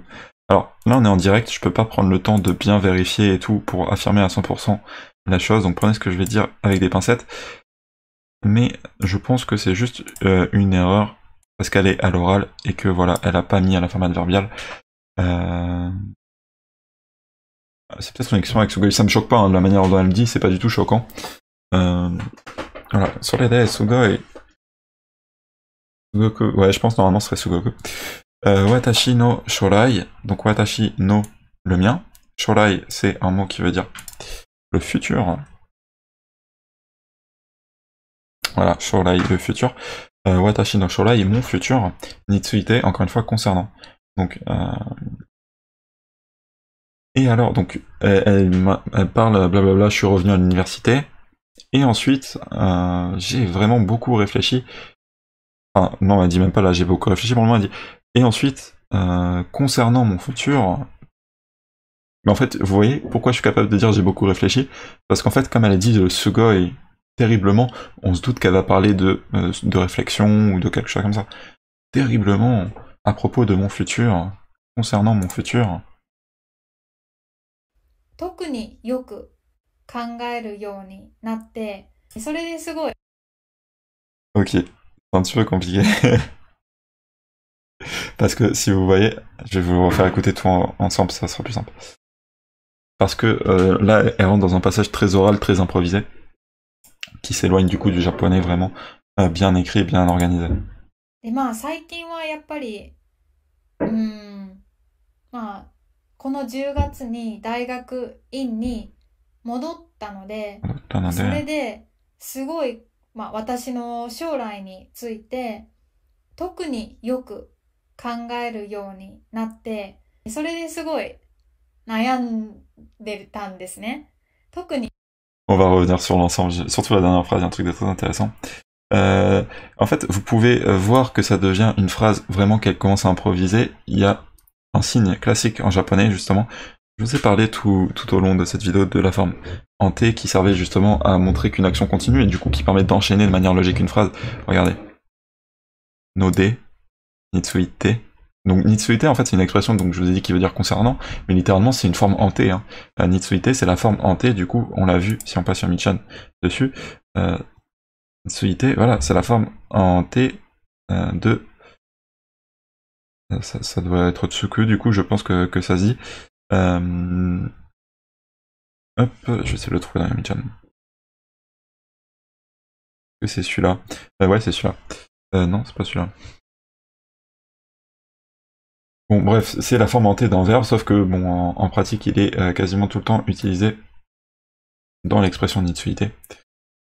Alors là, on est en direct, je peux pas prendre le temps de bien vérifier et tout pour affirmer à 100% la chose, donc prenez ce que je vais dire avec des pincettes. Mais je pense que c'est juste euh, une erreur parce qu'elle est à l'oral et que voilà, elle n'a pas mis à la formate adverbiale euh, ah, c'est peut-être une expression avec Sugoi, ça me choque pas, hein, de la manière dont elle le dit, c'est pas du tout choquant. Euh, voilà, sur les Sugoi. Sugoku, ouais, je pense normalement ce serait Sugoku. Euh, watashi no shorai, donc watashi no le mien. Shorai, c'est un mot qui veut dire le futur. Voilà, shorai, le futur. Euh, watashi no shorai, mon futur. Nitsuite, encore une fois, concernant. Donc, euh, et alors, donc, elle, parle blablabla, je suis revenu à l'université. Et ensuite, euh, j'ai vraiment beaucoup réfléchi. Enfin, non, elle dit même pas là, j'ai beaucoup réfléchi, pour le moment, elle dit. Et ensuite, euh, concernant mon futur. Mais en fait, vous voyez pourquoi je suis capable de dire j'ai beaucoup réfléchi Parce qu'en fait, comme elle a dit le Sugoi terriblement, on se doute qu'elle va parler euh, de réflexion ou de quelque chose comme ça. Terriblement, à propos de mon futur, concernant mon futur. Ok, c'est un peu compliqué. Parce que si vous voyez, je vais vous refaire écouter tout ensemble, ça sera plus simple. Parce que euh, là, elle rentre dans un passage très oral, très improvisé, qui s'éloigne du coup du japonais vraiment euh, bien écrit, bien organisé. この10月に大学院に戻ったので、戻ったのでそれですごい、まあ、私の将来について特によく考えるようになってそれですごい悩んでたんですね。特に On va revenir sur l'ensemble, surtout la dernière phrase, il y a un truc de très intéressant. Euh, en fait, vous pouvez voir que ça devient une phrase vraiment qu'elle commence à improviser. Il y a un signe classique en japonais justement. Je vous ai parlé tout, au long de cette vidéo de la forme en T qui servait justement à montrer qu'une action continue et du coup qui permet d'enchaîner de manière logique une phrase. Regardez. Node, Nitsuite. Donc Nitsuite en fait c'est une expression donc je vous ai dit qui veut dire concernant, mais littéralement c'est une forme en T. La hein. euh, Nitsuite c'est la forme en T, du coup on l'a vu si on passe sur Michan dessus. Euh, nitsuite, voilà, c'est la forme en T euh, de euh, ça, doit être que, du coup, je pense que, que ça dit. Euh, hop, je vais essayer de le trouver dans Yamichan. Que c'est celui-là euh, Ouais, c'est celui-là. non, c'est pas celui-là. Bon, bref, c'est la forme d'un verbe, sauf que, bon, en, pratique, il est quasiment tout le temps utilisé dans l'expression nitsuité.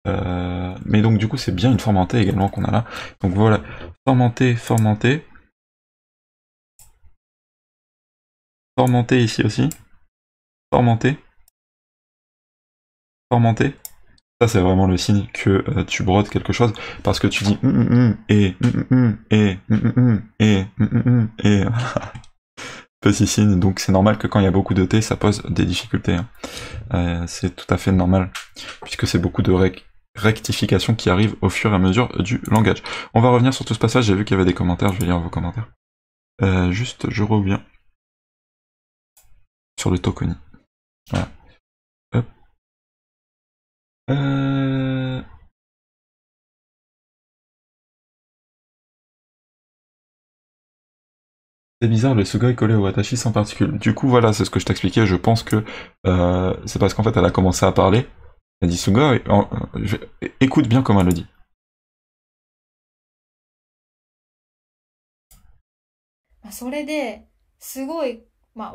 mais donc, du coup, c'est bien une forme également qu'on a là. Donc voilà, forme T, Formenté ici aussi. Formenté. Formenté. Ça, c'est vraiment le signe que euh, tu brodes quelque chose parce que tu dis et et et et Petit signe, donc c'est normal que quand il y a beaucoup de T, ça pose des difficultés. Hein. Euh, c'est tout à fait normal puisque c'est beaucoup de rectifications qui arrivent au fur et à mesure du langage. On va revenir sur tout ce passage, j'ai vu qu'il y avait des commentaires, je vais lire vos commentaires. Euh, juste, je reviens sur le Toconi. Voilà. Hop. Euh. C'est bizarre, le est collé au Watashi sans particules. Du coup, voilà, c'est ce que je t'expliquais. Je pense que euh, c'est parce qu'en fait, elle a commencé à parler. Elle dit Suga, Écoute bien comment elle le dit. Ah, Ma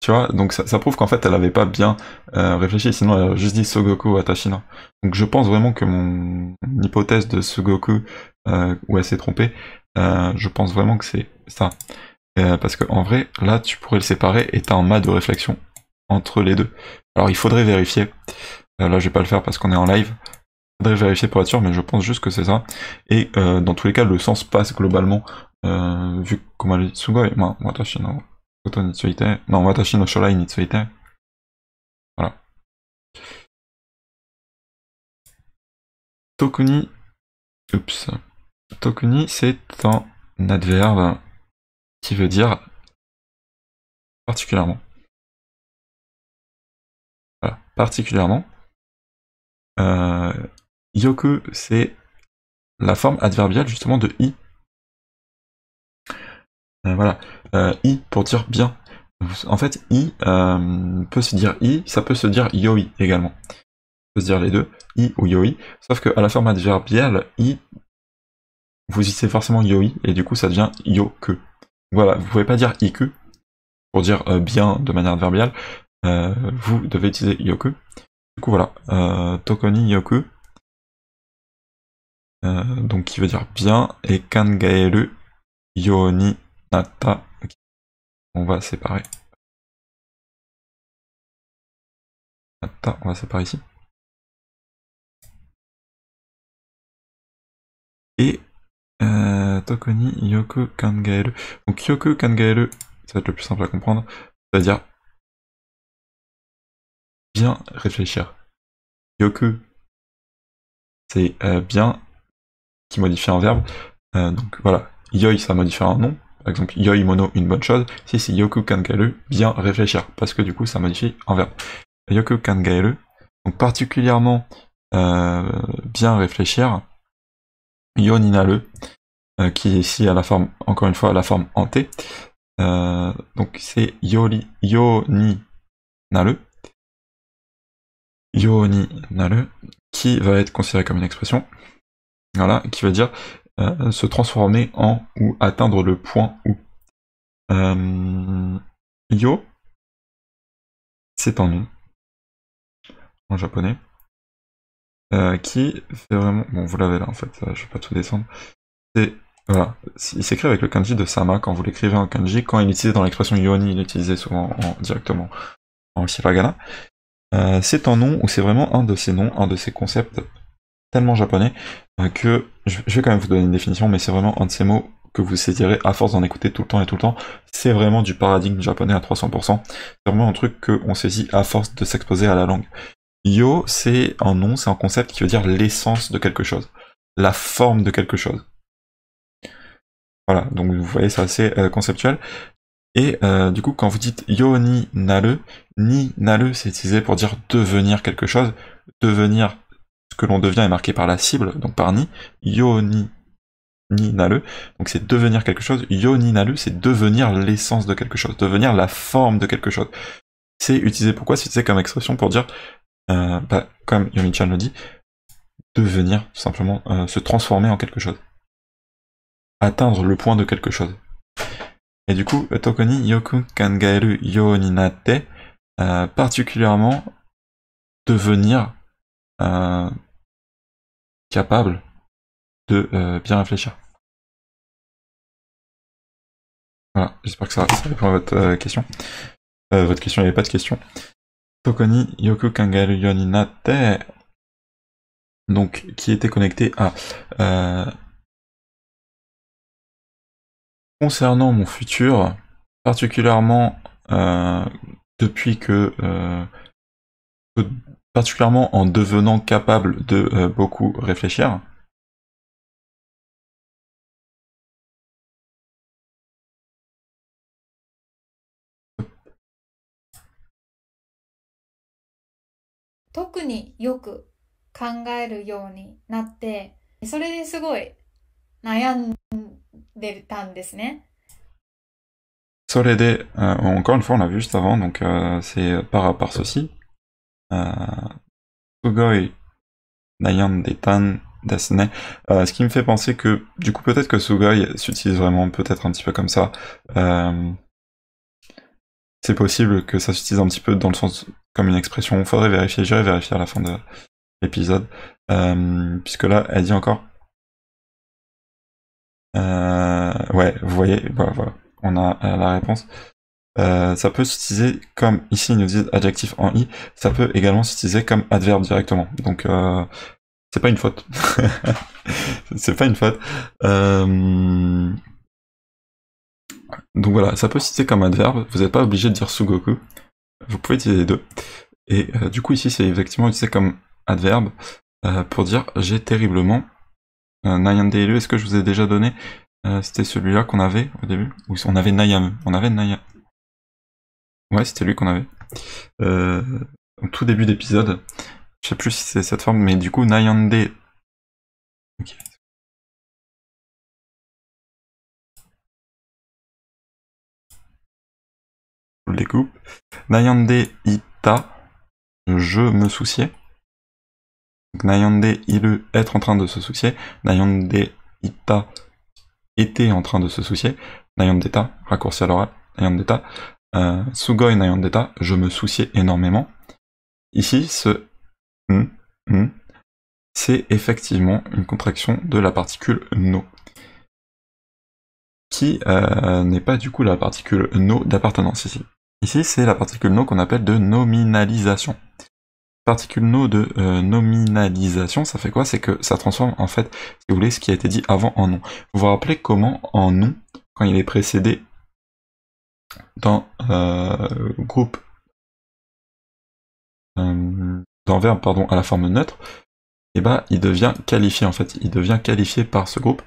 Tu vois, donc ça, prouve qu'en fait elle avait pas bien euh, réfléchi, sinon elle aurait juste dit Sogoku Watashi Donc je pense vraiment que mon hypothèse de Sogoku euh, où elle s'est trompée, euh, je pense vraiment que c'est ça. parce qu'en vrai, là tu pourrais le séparer et t'as un mas de réflexion entre les deux. Alors il faudrait vérifier. là je vais pas le faire parce qu'on est en live. Il faudrait vérifier pour être sûr, mais je pense juste que c'est ça. Et dans tous les cas, le sens passe globalement euh, vu moi, non, Tokuni, oups Tokuni, c'est un adverbe qui veut dire particulièrement. Voilà, particulièrement. Euh, yoku, c'est la forme adverbiale justement de i euh, voilà. Euh, i pour dire bien. En fait, i euh, peut se dire i, ça peut se dire yoi également. On peut se dire les deux, i ou yoi. Sauf qu'à la forme adverbiale, i, vous utilisez forcément yoi, et du coup ça devient yoku. Voilà, vous pouvez pas dire iku pour dire bien de manière adverbiale. vous devez utiliser yoku. Du coup, voilà, Tokoni Yoku, donc qui veut dire bien, et Kangaeru Yoni nata ah, on va séparer. Ah, on va séparer ici. Et euh, Tokoni Yoku, Kangaele. Donc Yoko Kangaele, ça va être le plus simple à comprendre, c'est-à-dire bien réfléchir. Yoku, c'est euh, bien qui modifie un verbe. Euh, donc voilà, yoi, ça modifie un nom. Par exemple, yoi mono, une bonne chose. Si c'est yoku kangaeru, bien réfléchir, parce que du coup, ça modifie un verbe. Yoku kangaeru, donc particulièrement euh, bien réfléchir. yoni euh, qui est ici à la forme, encore une fois, à la forme en T. Euh, donc c'est yori, yoni naru, yoni naru, qui va être considéré comme une expression, voilà, qui veut dire euh, se transformer en ou atteindre le point où. Euh, yo, c'est un nom en japonais euh, qui fait vraiment. Bon, vous l'avez là en fait, je vais pas tout descendre. C'est voilà, il s'écrit avec le kanji de sama quand vous l'écrivez en kanji. Quand il est utilisé dans l'expression yoni, il est utilisé souvent en, directement en hiragana. c'est un nom ou c'est vraiment un de ces noms, un de ces concepts japonais euh, que je, vais quand même vous donner une définition, mais c'est vraiment un de ces mots que vous saisirez à force d'en écouter tout le temps et tout le temps. C'est vraiment du paradigme japonais à 300%. C'est vraiment un truc qu'on saisit à force de s'exposer à la langue. Yo, c'est un nom, c'est un concept qui veut dire l'essence de quelque chose, la forme de quelque chose. Voilà, donc vous voyez, c'est assez euh, conceptuel. Et euh, du coup, quand vous dites yo ni nale, ni nale, c'est utilisé pour dire devenir quelque chose. Devenir ce que l'on devient est marqué par la cible, donc par ni, Yo ni nalu, donc c'est devenir quelque chose, ni nalu c'est devenir l'essence de quelque chose, devenir la forme de quelque chose. C'est utilisé pourquoi C'est utilisé comme expression pour dire, euh, bah, comme Yomi-chan le dit, devenir, tout simplement, euh, se transformer en quelque chose. Atteindre le point de quelque chose. Et du coup, Tokoni Yoku Kangaeru Yoninate, euh, particulièrement devenir euh, capable de euh, bien réfléchir. Voilà, j'espère que ça, ça, répond à votre euh, question. votre question, il n'y avait pas de question. Tokoni Yoku Kangaru Yoninate, donc qui était connecté à concernant mon futur, particulièrement depuis que particulièrement en devenant capable de euh, beaucoup réfléchir. Euh, encore une fois, on l'a vu juste avant, donc euh, c'est par, à ceci, Sugoi euh, Nayan Detan euh, ce qui me fait penser que, du coup, peut-être que Sugoi s'utilise vraiment peut-être un petit peu comme ça. Euh, c'est possible que ça s'utilise un petit peu dans le sens comme une expression. Faudrait vérifier, j'irai vérifier à la fin de l'épisode. puisque là, elle dit encore ouais, vous voyez, bah, voilà, on a la réponse. Euh, ça peut s'utiliser comme, ici ils nous disent adjectif en i, ça peut également s'utiliser comme adverbe directement. Donc euh, c'est pas une faute. c'est pas une faute. Euh, donc voilà, ça peut s'utiliser comme adverbe, vous n'êtes pas obligé de dire Sugoku. Vous pouvez utiliser les deux. Et du coup ici c'est effectivement utilisé comme adverbe pour dire j'ai terriblement. Nayan est-ce que je vous ai déjà donné C'était celui-là qu'on avait au début on avait Nayam. On avait Nayam. Ouais, c'était lui qu'on avait. Euh, au tout début d'épisode, je sais plus si c'est cette forme, mais du coup, Nayande. Ok. Je le découpe. Nayande Ita, je me souciais. Donc, Nayande il être en train de se soucier. Nayande Ita, était en train de se soucier. Nayande Ita, raccourci à l'oral. Nayande Ita, euh, Sugoi Nayandeta, je me souciais énormément. Ici, ce c'est effectivement une contraction de la particule no, qui euh, n'est pas du coup la particule no d'appartenance ici. Ici, c'est la particule no qu'on appelle de nominalisation. Particule no de euh, nominalisation, ça fait quoi C'est que ça transforme en fait, si vous voulez, ce qui a été dit avant en nom. Vous vous rappelez comment en nom, quand il est précédé dans euh, groupe euh, dans verbe pardon à la forme neutre, et eh ben, il devient qualifié en fait, il devient qualifié par ce groupe.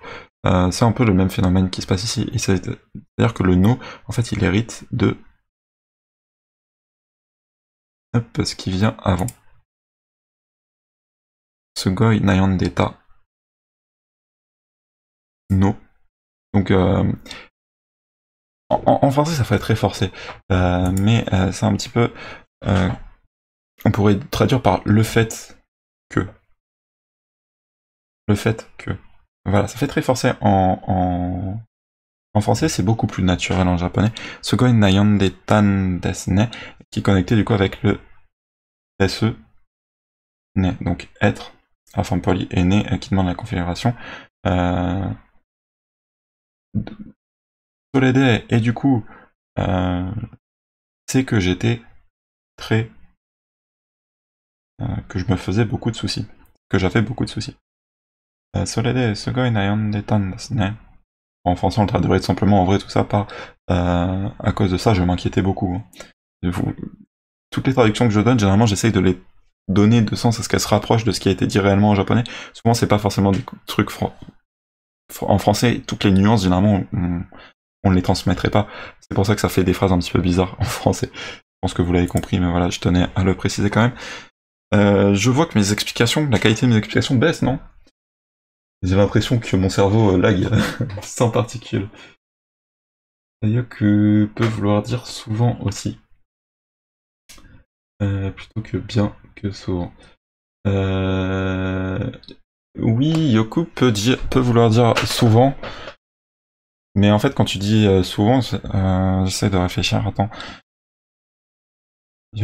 Euh, c'est un peu le même phénomène qui se passe ici. Et c'est-à-dire que le no en fait, il hérite de ce qui vient avant. Ce Sugoi Nayandeta. No. Donc en, français, ça ferait très forcé. Euh, mais euh, c'est un petit peu. Euh, on pourrait traduire par le fait que. Le fait que. Voilà, ça fait très forcé en. en... français, c'est beaucoup plus naturel en japonais. Sugoi nayande tan ne qui est connecté du coup avec le se ne, donc être, enfin poli et né, qui demande la configuration. Et du coup, euh, c'est que j'étais très... Euh, que je me faisais beaucoup de soucis. Que j'avais beaucoup de soucis. Euh, Soledad, ce gars, il En français, on le traduirait simplement en vrai tout ça par... Euh, à cause de ça, je m'inquiétais beaucoup. Hein. Toutes les traductions que je donne, généralement, j'essaye de les donner de sens à ce qu'elles se rapprochent de ce qui a été dit réellement en japonais. Souvent, c'est pas forcément des trucs en français. Toutes les nuances, généralement, on les transmettrait pas. C'est pour ça que ça fait des phrases un petit peu bizarres en français. Je pense que vous l'avez compris, mais voilà, je tenais à le préciser quand même. Euh, je vois que mes explications, la qualité de mes explications baisse, non J'ai l'impression que mon cerveau euh, lag sans particules. D'ailleurs peut vouloir dire souvent aussi. Euh, plutôt que bien que souvent. Oui, Yoku peut, dire, peut vouloir dire souvent, mais en fait, quand tu dis euh, souvent, euh, j'essaie de réfléchir, attends. En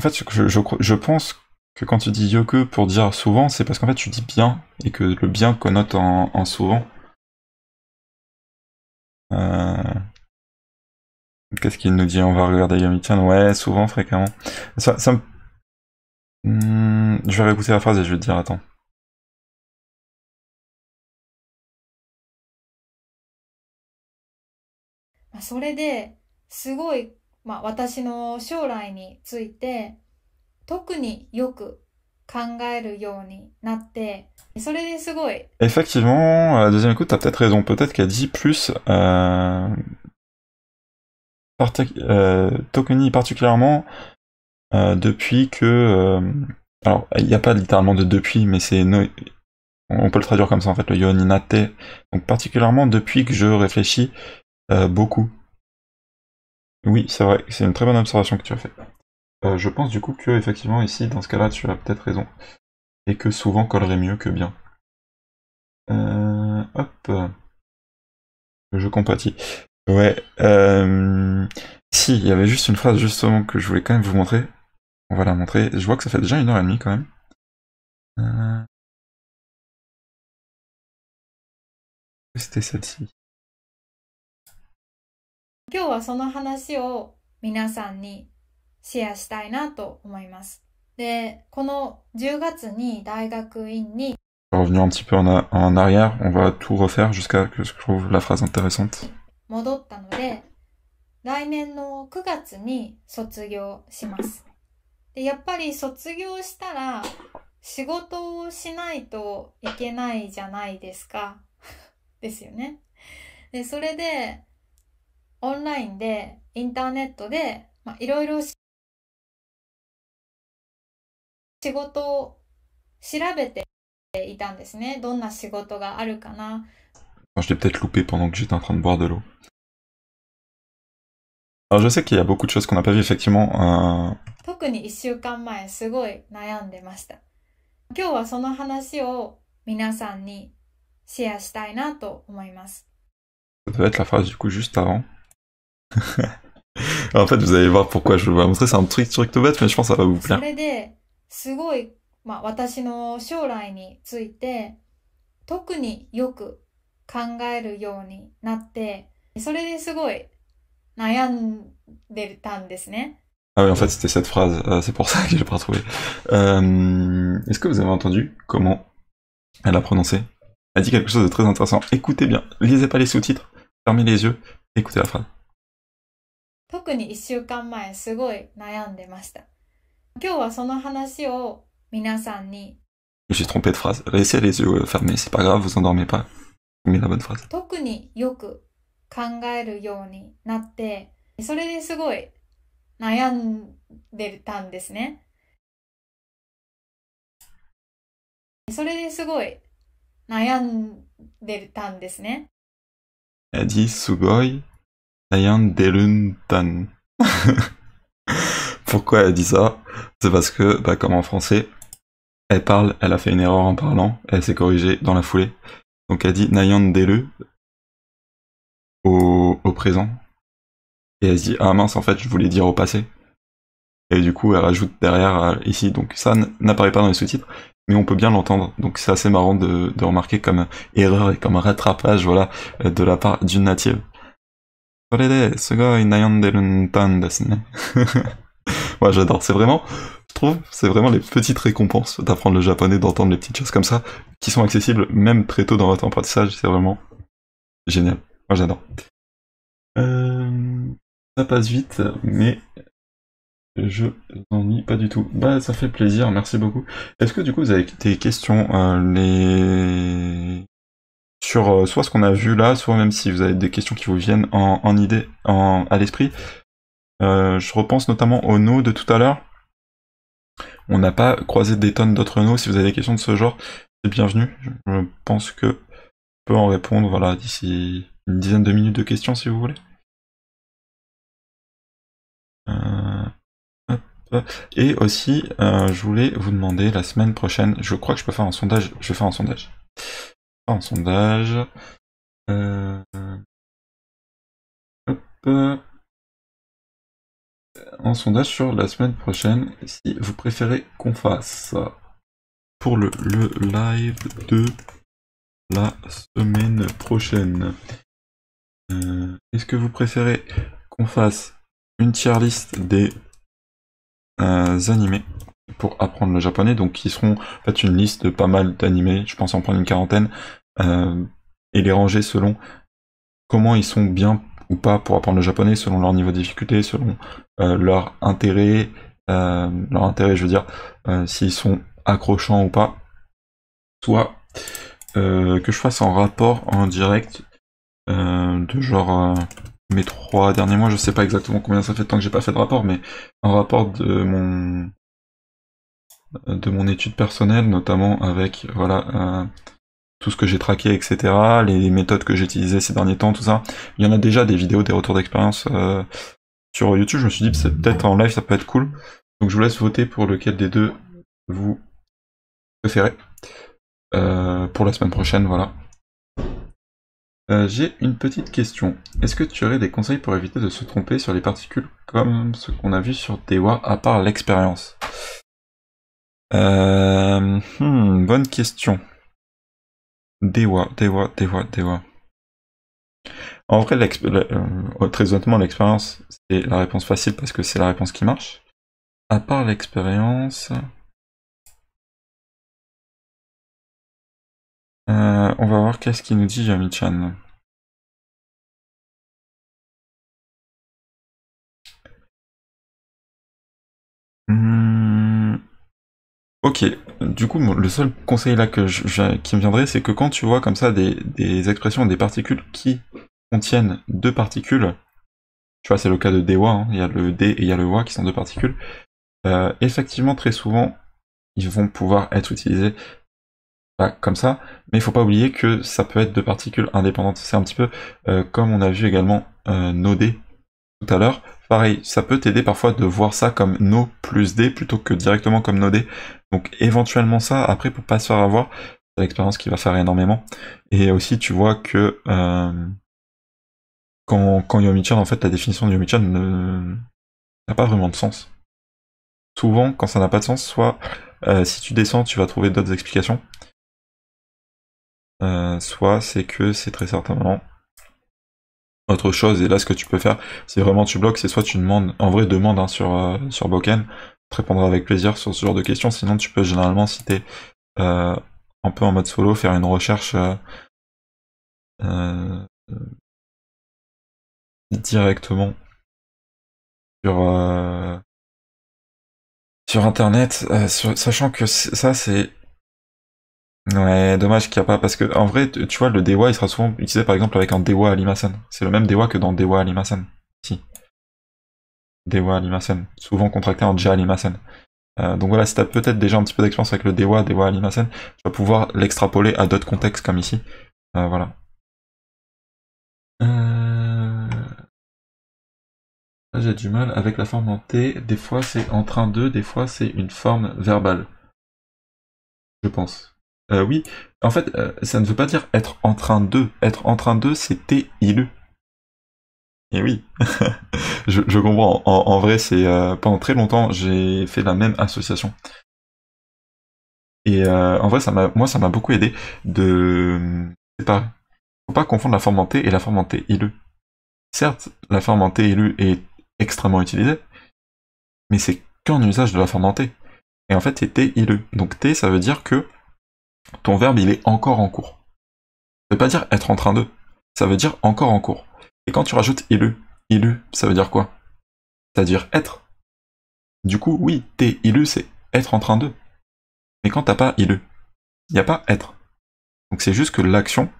fait, je, pense que quand tu dis yoku pour dire souvent, c'est parce qu'en fait tu dis bien, et que le bien connote en, souvent. Euh, qu'est-ce qu'il nous dit On va regarder Yami-chan Ouais, souvent, fréquemment. Ça, hmm, je vais réécouter la phrase et je vais te dire, attends. まあ、それですごい、まあ、私の将来について特によく Effectivement, à la deuxième écoute, t'as peut-être raison. Peut-être qu'elle dit plus. Euh, partic euh, Tokuni particulièrement euh, depuis que. alors, il n'y a pas littéralement de depuis, mais c'est. No on peut le traduire comme ça en fait, le yoninate. Donc, particulièrement depuis que je réfléchis Euh, beaucoup. Oui, c'est vrai, c'est une très bonne observation que tu as faite. Euh, je pense du coup que effectivement ici, dans ce cas-là, tu as peut-être raison. Et que souvent collerait mieux que bien. Euh, hop. Je compatis. Ouais. Si, il y avait juste une phrase justement que je voulais quand même vous montrer. On va la montrer. Je vois que ça fait déjà une heure et demie quand même. C'était celle-ci. 今日はその話を皆さんにシェアしたいなと思います。で、この10月に大学院に Revenu un petit peu en, a, en arrière, on va tout refaire jusqu'à que je trouve la phrase intéressante. 戻ったので、来年の9月に卒業します。やっぱり卒業したら仕事をしないといけないじゃないですか。ですよね。で、それでオンラインで、インターネットで、まあ、いろいろ仕事を調べていたんですね。どんな仕事があるかな。Je l'ai peut-être loupé pendant que j'étais en train de boire de l'eau. Alors je sais qu'il y a beaucoup de choses qu'on n'a pas vu effectivement. Euh... 特に1週間前すごい悩んでました。今日はその話を皆さんにシェアしたいなと思います。Ça devait être la phrase du coup juste avant. en fait, vous allez voir pourquoi je vais vous montrer. C'est un truc, sur tout bête, mais je pense que ça va vous plaire. ah oui, en fait, c'était cette phrase. Euh, c'est pour ça que je l'ai pas trouvé euh, Est-ce que vous avez entendu comment elle a prononcé Elle a dit quelque chose de très intéressant. Écoutez bien, lisez pas les sous-titres, fermez les yeux, écoutez la phrase. 特に1週間前すごい悩んでました。今日はその話を皆さんに。J'ai trompé de phrase. Laissez les yeux fermés, c'est pas grave, vous endormez pas. Mais la bonne phrase. 特によく考えるようになって、それですごい悩んでたんですね。それですごい悩んでたんですね。Elle dit すごい Ayan Pourquoi elle dit ça C'est parce que, bah, comme en français, elle parle, elle a fait une erreur en parlant, elle s'est corrigée dans la foulée. Donc elle dit Nayan Delu au, présent. Et elle se dit Ah mince, en fait, je voulais dire au passé. Et du coup, elle rajoute derrière euh, ici, donc ça n'apparaît pas dans les sous-titres, mais on peut bien l'entendre. Donc c'est assez marrant de, remarquer comme erreur et comme rattrapage voilà, de la part d'une native. Moi j'adore. C'est vraiment, je trouve, c'est vraiment les petites récompenses d'apprendre le japonais, d'entendre les petites choses comme ça, qui sont accessibles même très tôt dans votre apprentissage. C'est vraiment génial. Moi, j'adore. Euh, ça passe vite, mais je n'ennuie pas du tout. Bah, ça fait plaisir. Merci beaucoup. Est-ce que du coup, vous avez des questions euh, Les sur euh, soit ce qu'on a vu là, soit même si vous avez des questions qui vous viennent en, idée, à l'esprit. Euh, je repense notamment au no de tout à l'heure. On n'a pas croisé des tonnes d'autres no. Si vous avez des questions de ce genre, c'est bienvenu. Je pense que je peux en répondre voilà, d'ici une dizaine de minutes de questions si vous voulez. Euh, Et aussi, je voulais vous demander la semaine prochaine, je crois que je peux faire un sondage, je vais faire un sondage en sondage. en euh, sondage sur la semaine prochaine, si vous préférez qu'on fasse pour le, le, live de la semaine prochaine. Euh, est-ce que vous préférez qu'on fasse une tier list des euh, animés pour apprendre le japonais, donc qui seront en fait une liste de pas mal d'animés, je pense en prendre une quarantaine, euh, et les ranger selon comment ils sont bien ou pas pour apprendre le japonais, selon leur niveau de difficulté, selon euh, leur intérêt, euh, leur intérêt, je veux dire, s'ils sont accrochants ou pas, soit que je fasse un rapport en direct de genre mes trois derniers mois, je sais pas exactement combien ça fait tant temps que j'ai pas fait de rapport, mais un rapport de mon de mon étude personnelle, notamment avec voilà euh, tout ce que j'ai traqué, etc., les méthodes que j'ai utilisées ces derniers temps, tout ça. Il y en a déjà des vidéos, des retours d'expérience euh, sur YouTube. Je me suis dit peut-être en live, ça peut être cool. Donc je vous laisse voter pour lequel des deux vous préférez euh, pour la semaine prochaine, voilà. j'ai une petite question. Est-ce que tu aurais des conseils pour éviter de se tromper sur les particules comme ce qu'on a vu sur Dewar à part l'expérience euh, hmm, bonne question. Dewa, Dewa, Dewa, Dewa. En vrai, euh, oh, très honnêtement, l'expérience, c'est la réponse facile parce que c'est la réponse qui marche. À part l'expérience... Euh, on va voir qu'est-ce qu'il nous dit Yami-chan. Ok, du coup, le seul conseil là que qui me viendrait, c'est que quand tu vois comme ça des, expressions, des particules qui contiennent deux particules, tu vois, c'est le cas de Dewa, hein, il y a le D et il y a le Wa qui sont deux particules, euh, effectivement, très souvent, ils vont pouvoir être utilisés bah, comme ça, mais il faut pas oublier que ça peut être deux particules indépendantes. C'est un petit peu euh, comme on a vu également euh, nos nodé tout à l'heure, pareil, ça peut t'aider parfois de voir ça comme no plus d plutôt que directement comme no d. Donc éventuellement ça, après pour pas se faire avoir, c'est l'expérience qui va faire énormément. Et aussi tu vois que euh, quand, quand Yomichan, en fait la définition de Yomichan n'a pas vraiment de sens. Souvent quand ça n'a pas de sens, soit euh, si tu descends tu vas trouver d'autres explications, euh, soit c'est que c'est très certainement autre chose. Et là, ce que tu peux faire, c'est vraiment tu bloques, c'est soit tu demandes, en vrai, demande hein, sur, euh, sur Boken, tu répondras avec plaisir sur ce genre de questions. Sinon, tu peux généralement, si t'es euh, un peu en mode solo, faire une recherche euh, euh, directement sur, sur Internet, sachant que ça, c'est Ouais, dommage qu'il n'y a pas, parce que en vrai, tu vois, le Dewa, il sera souvent utilisé par exemple avec un Dewa Alimasan. C'est le même Dewa que dans Dewa Alimasan. Si. Dewa Alimasan. Souvent contracté en Ja Alimasan. Euh, donc voilà, si t'as peut-être déjà un petit peu d'expérience avec le Dewa, Dewa Alimasan, tu vas pouvoir l'extrapoler à d'autres contextes comme ici. Euh, voilà. Euh... J'ai du mal avec la forme en T. Des fois c'est en train de, des fois c'est une forme verbale. Je pense. Euh, oui, en fait, euh, ça ne veut pas dire être en train de. Être en train de, c'est t Et oui, je, comprends. En, vrai, c'est euh, pendant très longtemps, j'ai fait la même association. Et en vrai, ça m'a, moi, ça m'a beaucoup aidé de ne Faut pas confondre la forme en T et la forme en t i Certes, la forme en t est extrêmement utilisée, mais c'est qu'un usage de la forme en T. Et en fait, c'est t i Donc T, ça veut dire que ton verbe, il est encore en cours. Ça veut pas dire être en train de. Ça veut dire encore en cours. Et quand tu rajoutes ilu, ilu, ça veut dire quoi C'est-à-dire être. Du coup, oui, t'es ilu, c'est être en train de. Mais quand t'as pas ilu, il n'y a pas être. Donc c'est juste que l'action,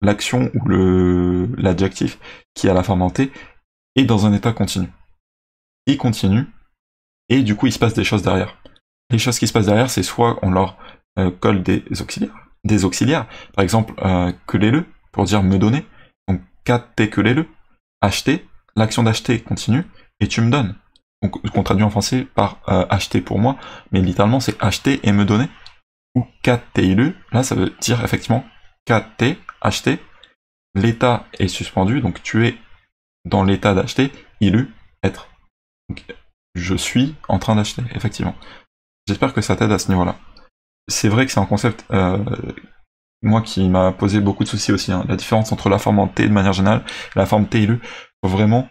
l'action ou le l'adjectif qui a la forme en T est dans un état continu. Il continue, et du coup il se passe des choses derrière. Les choses qui se passent derrière, c'est soit on leur euh, colle des auxiliaires, des auxiliaires. Par exemple, euh, le pour dire me donner. Donc les le acheter, l'action d'acheter continue et tu me donnes. Donc qu'on traduit en français par euh, acheter pour moi, mais littéralement c'est acheter et me donner. Ou le là ça veut dire effectivement kt, acheter, l'état est suspendu, donc tu es dans l'état d'acheter, ilu, être. je suis en train d'acheter, effectivement. J'espère que ça t'aide à ce niveau-là c'est vrai que c'est un concept, euh, moi, qui m'a posé beaucoup de soucis aussi. Hein. La différence entre la forme en T de manière générale et la forme t faut vraiment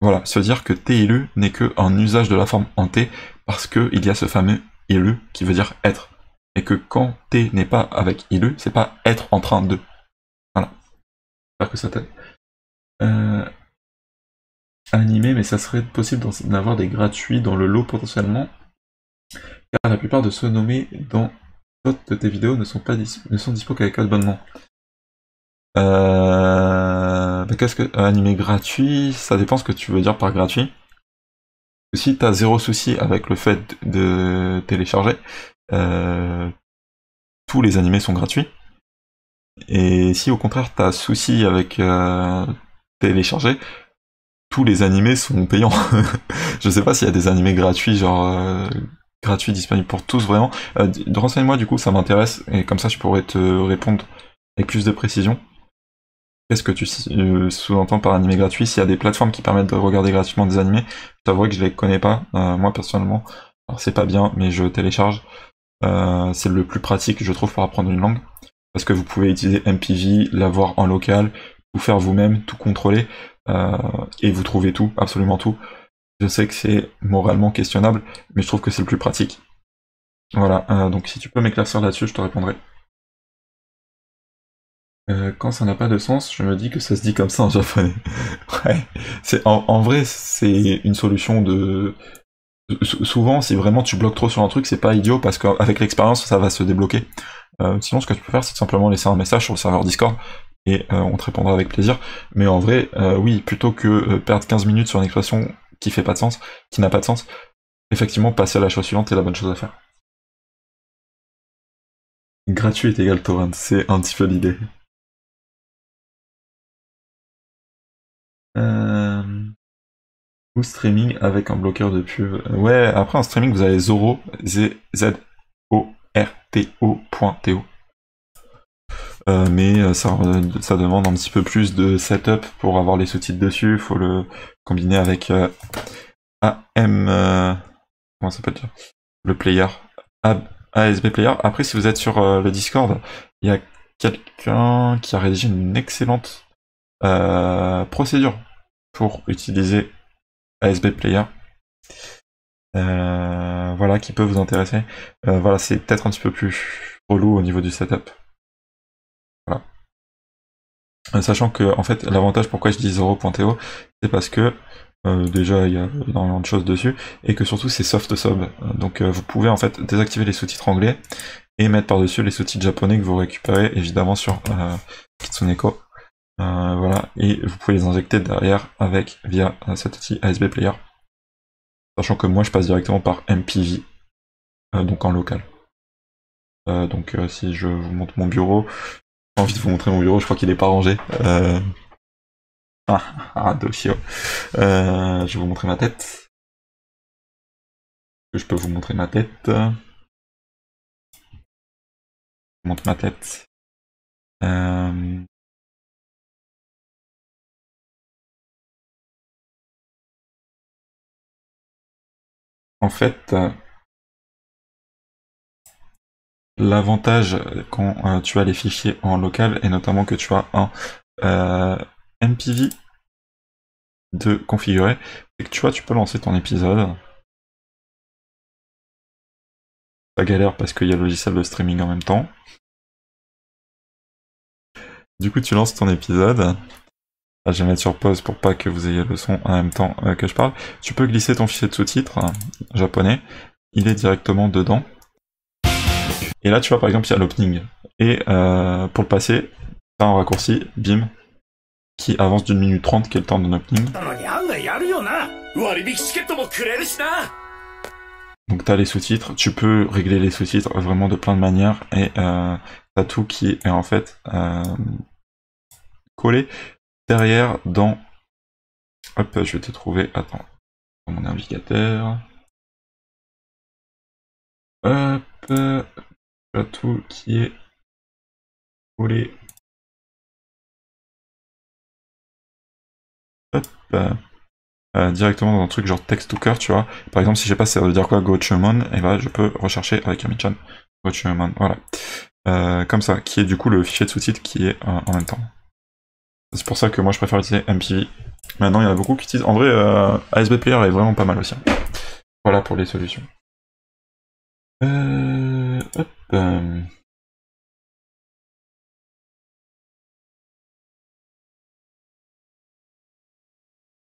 voilà, se dire que T TLU n'est qu'un usage de la forme en T parce qu'il y a ce fameux ILU qui veut dire être. Et que quand T n'est pas avec ILU, c'est pas être en train de. Voilà. J'espère que ça t'aide. Euh, animé, mais ça serait possible d'avoir des gratuits dans le lot potentiellement car la plupart de ceux nommés dans d'autres de tes vidéos ne sont pas ne sont dispo qu'avec abonnement. Euh, Qu'est-ce que euh, animé gratuit Ça dépend ce que tu veux dire par gratuit. Si tu as zéro souci avec le fait de télécharger, euh, tous les animés sont gratuits. Et si au contraire tu as souci avec euh, télécharger, tous les animés sont payants. je sais pas s'il y a des animés gratuits, genre gratuit disponible pour tous vraiment. Euh, Renseigne-moi du coup, ça m'intéresse et comme ça je pourrais te répondre avec plus de précision. Qu'est-ce que tu euh, sous-entends par animé gratuit S'il y a des plateformes qui permettent de regarder gratuitement des animés, je que je les connais pas, euh, moi personnellement. Alors c'est pas bien, mais je télécharge. c'est le plus pratique, je trouve, pour apprendre une langue. Parce que vous pouvez utiliser MPV, l'avoir en local, tout faire vous-même, tout contrôler, et vous trouvez tout, absolument tout. Je sais que c'est moralement questionnable, mais je trouve que c'est le plus pratique. Voilà, euh, donc si tu peux m'éclaircir là-dessus, je te répondrai. Euh, quand ça n'a pas de sens, je me dis que ça se dit comme ça en japonais. ouais, en, vrai, c'est une solution de. souvent, si vraiment tu bloques trop sur un truc, c'est pas idiot parce qu'avec l'expérience, ça va se débloquer. Euh, sinon, ce que tu peux faire, c'est simplement laisser un message sur le serveur Discord et on te répondra avec plaisir. Mais en vrai, oui, plutôt que perdre 15 minutes sur une expression qui fait pas de sens, qui n'a pas de sens, effectivement, passer à la chose suivante est la bonne chose à faire. Gratuit égale égal torrent, c'est un petit peu l'idée. Euh, ou streaming avec un bloqueur de pub. Ouais, après en streaming, vous avez Zoro, Z-O-R-T-O.to. Euh, mais euh, euh, ça, demande un petit peu plus de setup pour avoir les sous-titres dessus. Il faut le combiner avec AM. comment ça peut être Le player. ASB Player. Après, si vous êtes sur le Discord, il y a quelqu'un qui a rédigé une excellente procédure pour utiliser ASB Player. voilà, qui peut vous intéresser. voilà, c'est peut-être un petit peu plus relou au niveau du setup. Euh, sachant que, en fait, l'avantage pourquoi je dis 0.0, c'est parce que euh, déjà il y a énormément de choses dessus, et que surtout c'est soft sub. Donc euh, vous pouvez en fait désactiver les sous-titres anglais et mettre par-dessus les sous-titres japonais que vous récupérez évidemment sur euh, Kitsuneko. voilà, et vous pouvez les injecter derrière avec via cet outil ASB Player. Sachant que moi je passe directement par MPV, donc en local. donc si je vous montre mon bureau, envie de vous montrer mon bureau, je crois qu'il n'est pas rangé. Euh, ah, ah euh, je vais vous montrer ma tête. Je peux vous montrer ma tête. montre ma tête. Euh, en fait, L'avantage quand euh, tu as les fichiers en local et notamment que tu as un euh, MPV de configurer. c'est que tu vois, tu peux lancer ton épisode. Ça galère parce qu'il y a le logiciel de streaming en même temps. Du coup, tu lances ton épisode. je vais mettre sur pause pour pas que vous ayez le son en même temps euh, que je parle. Tu peux glisser ton fichier de sous-titres hein, japonais. Il est directement dedans. Et là, tu vois, par exemple, il y a l'opening. Et euh, pour le passer, t'as un raccourci, bim, qui avance d'une minute trente, qui est le temps d'un opening. Donc t'as les sous-titres, tu peux régler les sous-titres vraiment de plein de manières et euh, t'as tout qui est en fait euh, collé derrière dans... Hop, je vais te trouver, attends, dans mon indicateur... Hop, tout qui est collé euh, directement dans un truc genre text to cœur tu vois. Par exemple, si je sais pas ça veut dire quoi et eh bah ben, je peux rechercher avec Amichan. gochumon voilà. Euh, comme ça, qui est du coup le fichier de sous titre qui est en même temps. C'est pour ça que moi je préfère utiliser MPV. Maintenant, il y en a beaucoup qui utilisent. En vrai, euh, ASB Player est vraiment pas mal aussi. Hein. Voilà pour les solutions. Euh,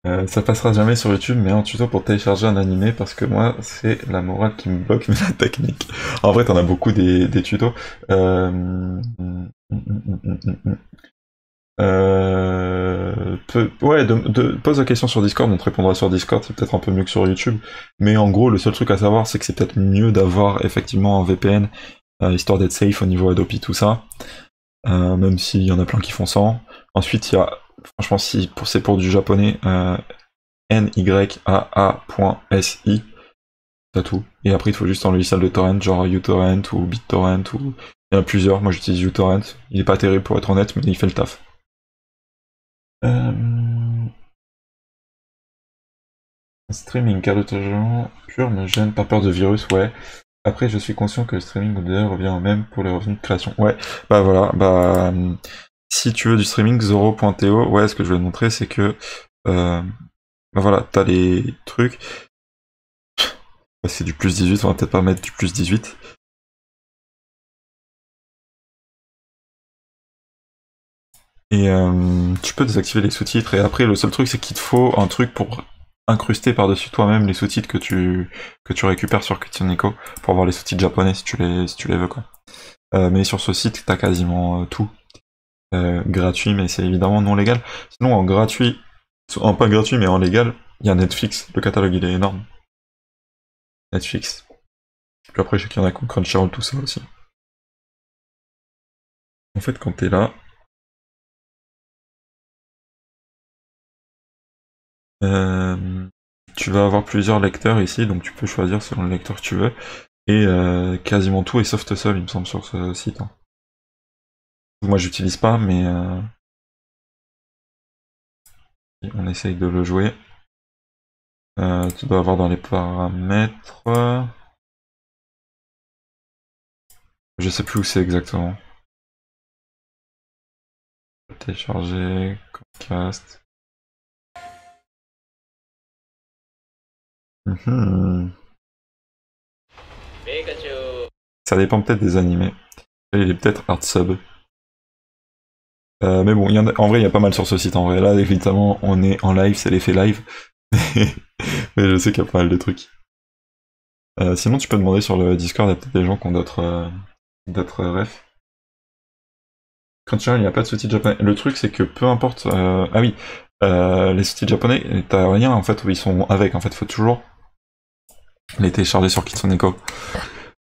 euh, ça passera jamais sur YouTube, mais un tuto pour télécharger un animé parce que moi, c'est la morale qui me bloque, mais la technique. En vrai, t'en as beaucoup des, tutos. Euh, mm, mm, mm, euh, ouais, pose la question sur Discord, on te répondra sur Discord, c'est peut-être un peu mieux que sur YouTube. Mais en gros, le seul truc à savoir, c'est que c'est peut-être mieux d'avoir effectivement un VPN, euh, histoire d'être safe au niveau Adobe, tout ça. Euh, même s'il y en a plein qui font sans. Ensuite, il y a, franchement, si pour, c'est pour du japonais, euh, nyaa.si, ça tout. Et après, il faut juste un logiciel de torrent, genre uTorrent ou BitTorrent, ou... il y en a plusieurs. Moi, j'utilise uTorrent, il est pas terrible pour être honnête, mais il fait le taf. Euh, streaming, car genre, pur me gêne, pas peur de virus, ouais. Après, je suis conscient que le streaming revient au même pour les revenus de création. Ouais, bah voilà, bah euh, si tu veux du streaming, Zoro.to, ouais, ce que je vais te montrer, c'est que euh, bah voilà, t'as les trucs. Bah, c'est du plus 18, on va peut-être pas mettre du plus 18. Et euh, tu peux désactiver les sous-titres. Et après, le seul truc, c'est qu'il te faut un truc pour incruster par-dessus toi-même les sous-titres que tu, que tu récupères sur Echo pour avoir les sous-titres japonais si tu les, si tu les veux. Quoi. Euh, mais sur ce site, t'as quasiment euh, tout. gratuit, mais c'est évidemment non légal. Sinon, en gratuit, en pas gratuit, mais en légal, il y a Netflix. Le catalogue, il est énorme. Netflix. Puis après, je sais qu'il y en a Crunchyroll, tout ça aussi. En fait, quand t'es là, Euh, tu vas avoir plusieurs lecteurs ici, donc tu peux choisir selon le lecteur que tu veux. Et euh, quasiment tout est soft seul il me semble, sur ce site. Hein. Moi, j'utilise pas, mais euh, on essaye de le jouer. tu dois avoir dans les paramètres. Je sais plus où c'est exactement. Télécharger, cast Mhm. Ça dépend peut-être des animés. Il est peut-être hard sub. Euh, mais bon, en, vrai, il y a pas mal sur ce site. En vrai, là, évidemment, on est en live, c'est l'effet live. mais je sais qu'il y a pas mal de trucs. Euh, sinon, tu peux demander sur le Discord, il y a peut-être des gens qui ont d'autres euh, d'autres refs. viens, il n'y a pas de sous japonais. Le truc, c'est que peu importe. ah oui, euh, les les titres japonais, t'as rien en fait où ils sont avec, en fait, faut toujours les télécharger sur Echo.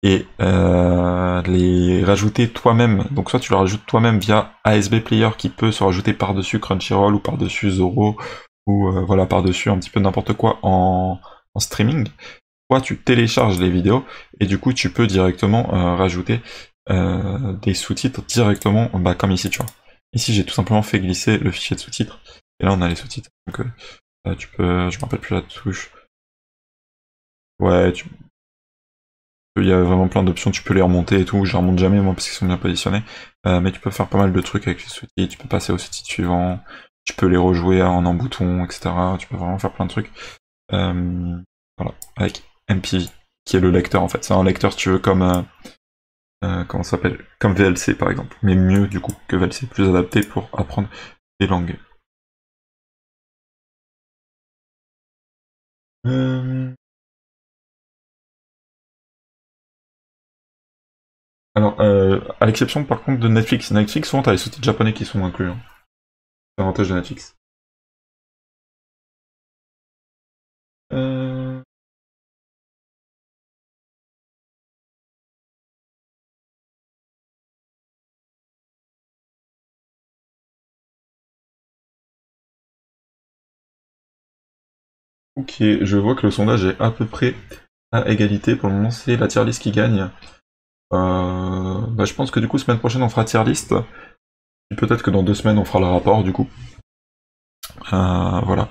et euh, les rajouter toi-même. Donc soit tu les rajoutes toi-même via ASB Player qui peut se rajouter par-dessus Crunchyroll ou par-dessus Zoro ou euh, voilà par-dessus un petit peu n'importe quoi en, streaming. Soit tu télécharges les vidéos et du coup tu peux directement rajouter des sous-titres directement bah, comme ici tu vois. Ici j'ai tout simplement fait glisser le fichier de sous-titres et là, on a les sous-titres. Donc, euh, euh, tu peux. Je me rappelle plus la touche. Ouais, tu. Il y a vraiment plein d'options, tu peux les remonter et tout. Je les remonte jamais, moi, parce qu'ils sont bien positionnés. Euh, mais tu peux faire pas mal de trucs avec les sous-titres. Tu peux passer au sous-titre suivant. Tu peux les rejouer en un bouton, etc. Tu peux vraiment faire plein de trucs. voilà. Avec MPV, qui est le lecteur, en fait. C'est un lecteur, si tu veux, comme. comment s'appelle Comme VLC, par exemple. Mais mieux, du coup, que VLC. Plus adapté pour apprendre des langues. Euh, Alors, euh, à l'exception par contre de Netflix. Netflix, souvent t'as les sous-titres japonais qui sont inclus. c'est hein. l'avantage de Netflix. Euh, Ok, je vois que le sondage est à peu près à égalité. Pour le moment, c'est la tier list qui gagne. Euh, bah, je pense que du coup, semaine prochaine, on fera tier list. Peut-être que dans deux semaines, on fera le rapport, du coup. Euh, voilà.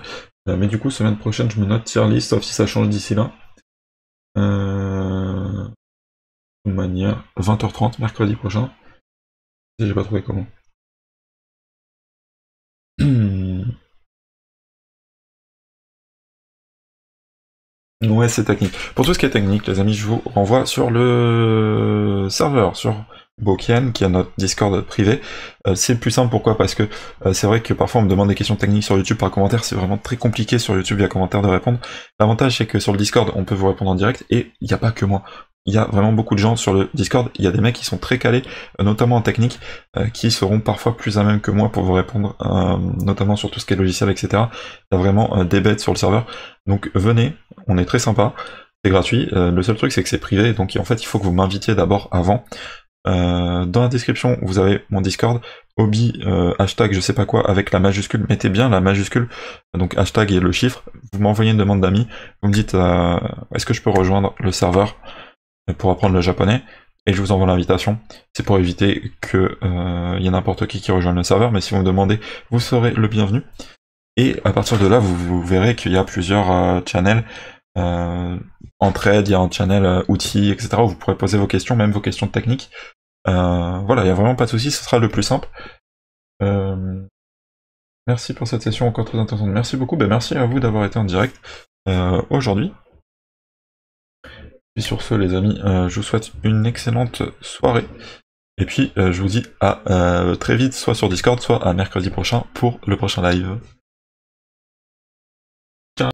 Euh, mais du coup, semaine prochaine, je me note tier list, sauf si ça change d'ici là. De manière 20h30, mercredi prochain. Si j'ai pas trouvé comment. Ouais, c'est technique. Pour tout ce qui est technique, les amis, je vous renvoie sur le serveur, sur Bokian, qui est notre Discord privé. Euh, c'est plus simple, pourquoi Parce que euh, c'est vrai que parfois on me demande des questions techniques sur YouTube par commentaire, c'est vraiment très compliqué sur YouTube via commentaire de répondre. L'avantage c'est que sur le Discord, on peut vous répondre en direct, et il n'y a pas que moi il y a vraiment beaucoup de gens sur le Discord. Il y a des mecs qui sont très calés, euh, notamment en technique, euh, qui seront parfois plus à même que moi pour vous répondre, euh, notamment sur tout ce qui est logiciel, etc. Il y a vraiment des bêtes sur le serveur. Donc venez, on est très sympa, c'est gratuit. le seul truc c'est que c'est privé, donc en fait il faut que vous m'invitiez d'abord avant. dans la description, vous avez mon Discord, hobby, hashtag je sais pas quoi, avec la majuscule, mettez bien la majuscule, donc hashtag et le chiffre, vous m'envoyez une demande d'amis, vous me dites est-ce que je peux rejoindre le serveur pour apprendre le japonais. Et je vous envoie l'invitation. C'est pour éviter qu'il euh, il y ait n'importe qui qui rejoigne le serveur. Mais si vous me demandez, vous serez le bienvenu. Et à partir de là, vous, verrez qu'il y a plusieurs euh, channels euh, aide, il y a un channel euh, outils, etc. où vous pourrez poser vos questions, même vos questions techniques. voilà, il n'y a vraiment pas de souci, ce sera le plus simple. merci pour cette session encore très intéressante. Merci beaucoup, ben, merci à vous d'avoir été en direct aujourd'hui puis sur ce, les amis, euh, je vous souhaite une excellente soirée. Et puis, euh, je vous dis à euh, très vite, soit sur Discord, soit à mercredi prochain pour le prochain live.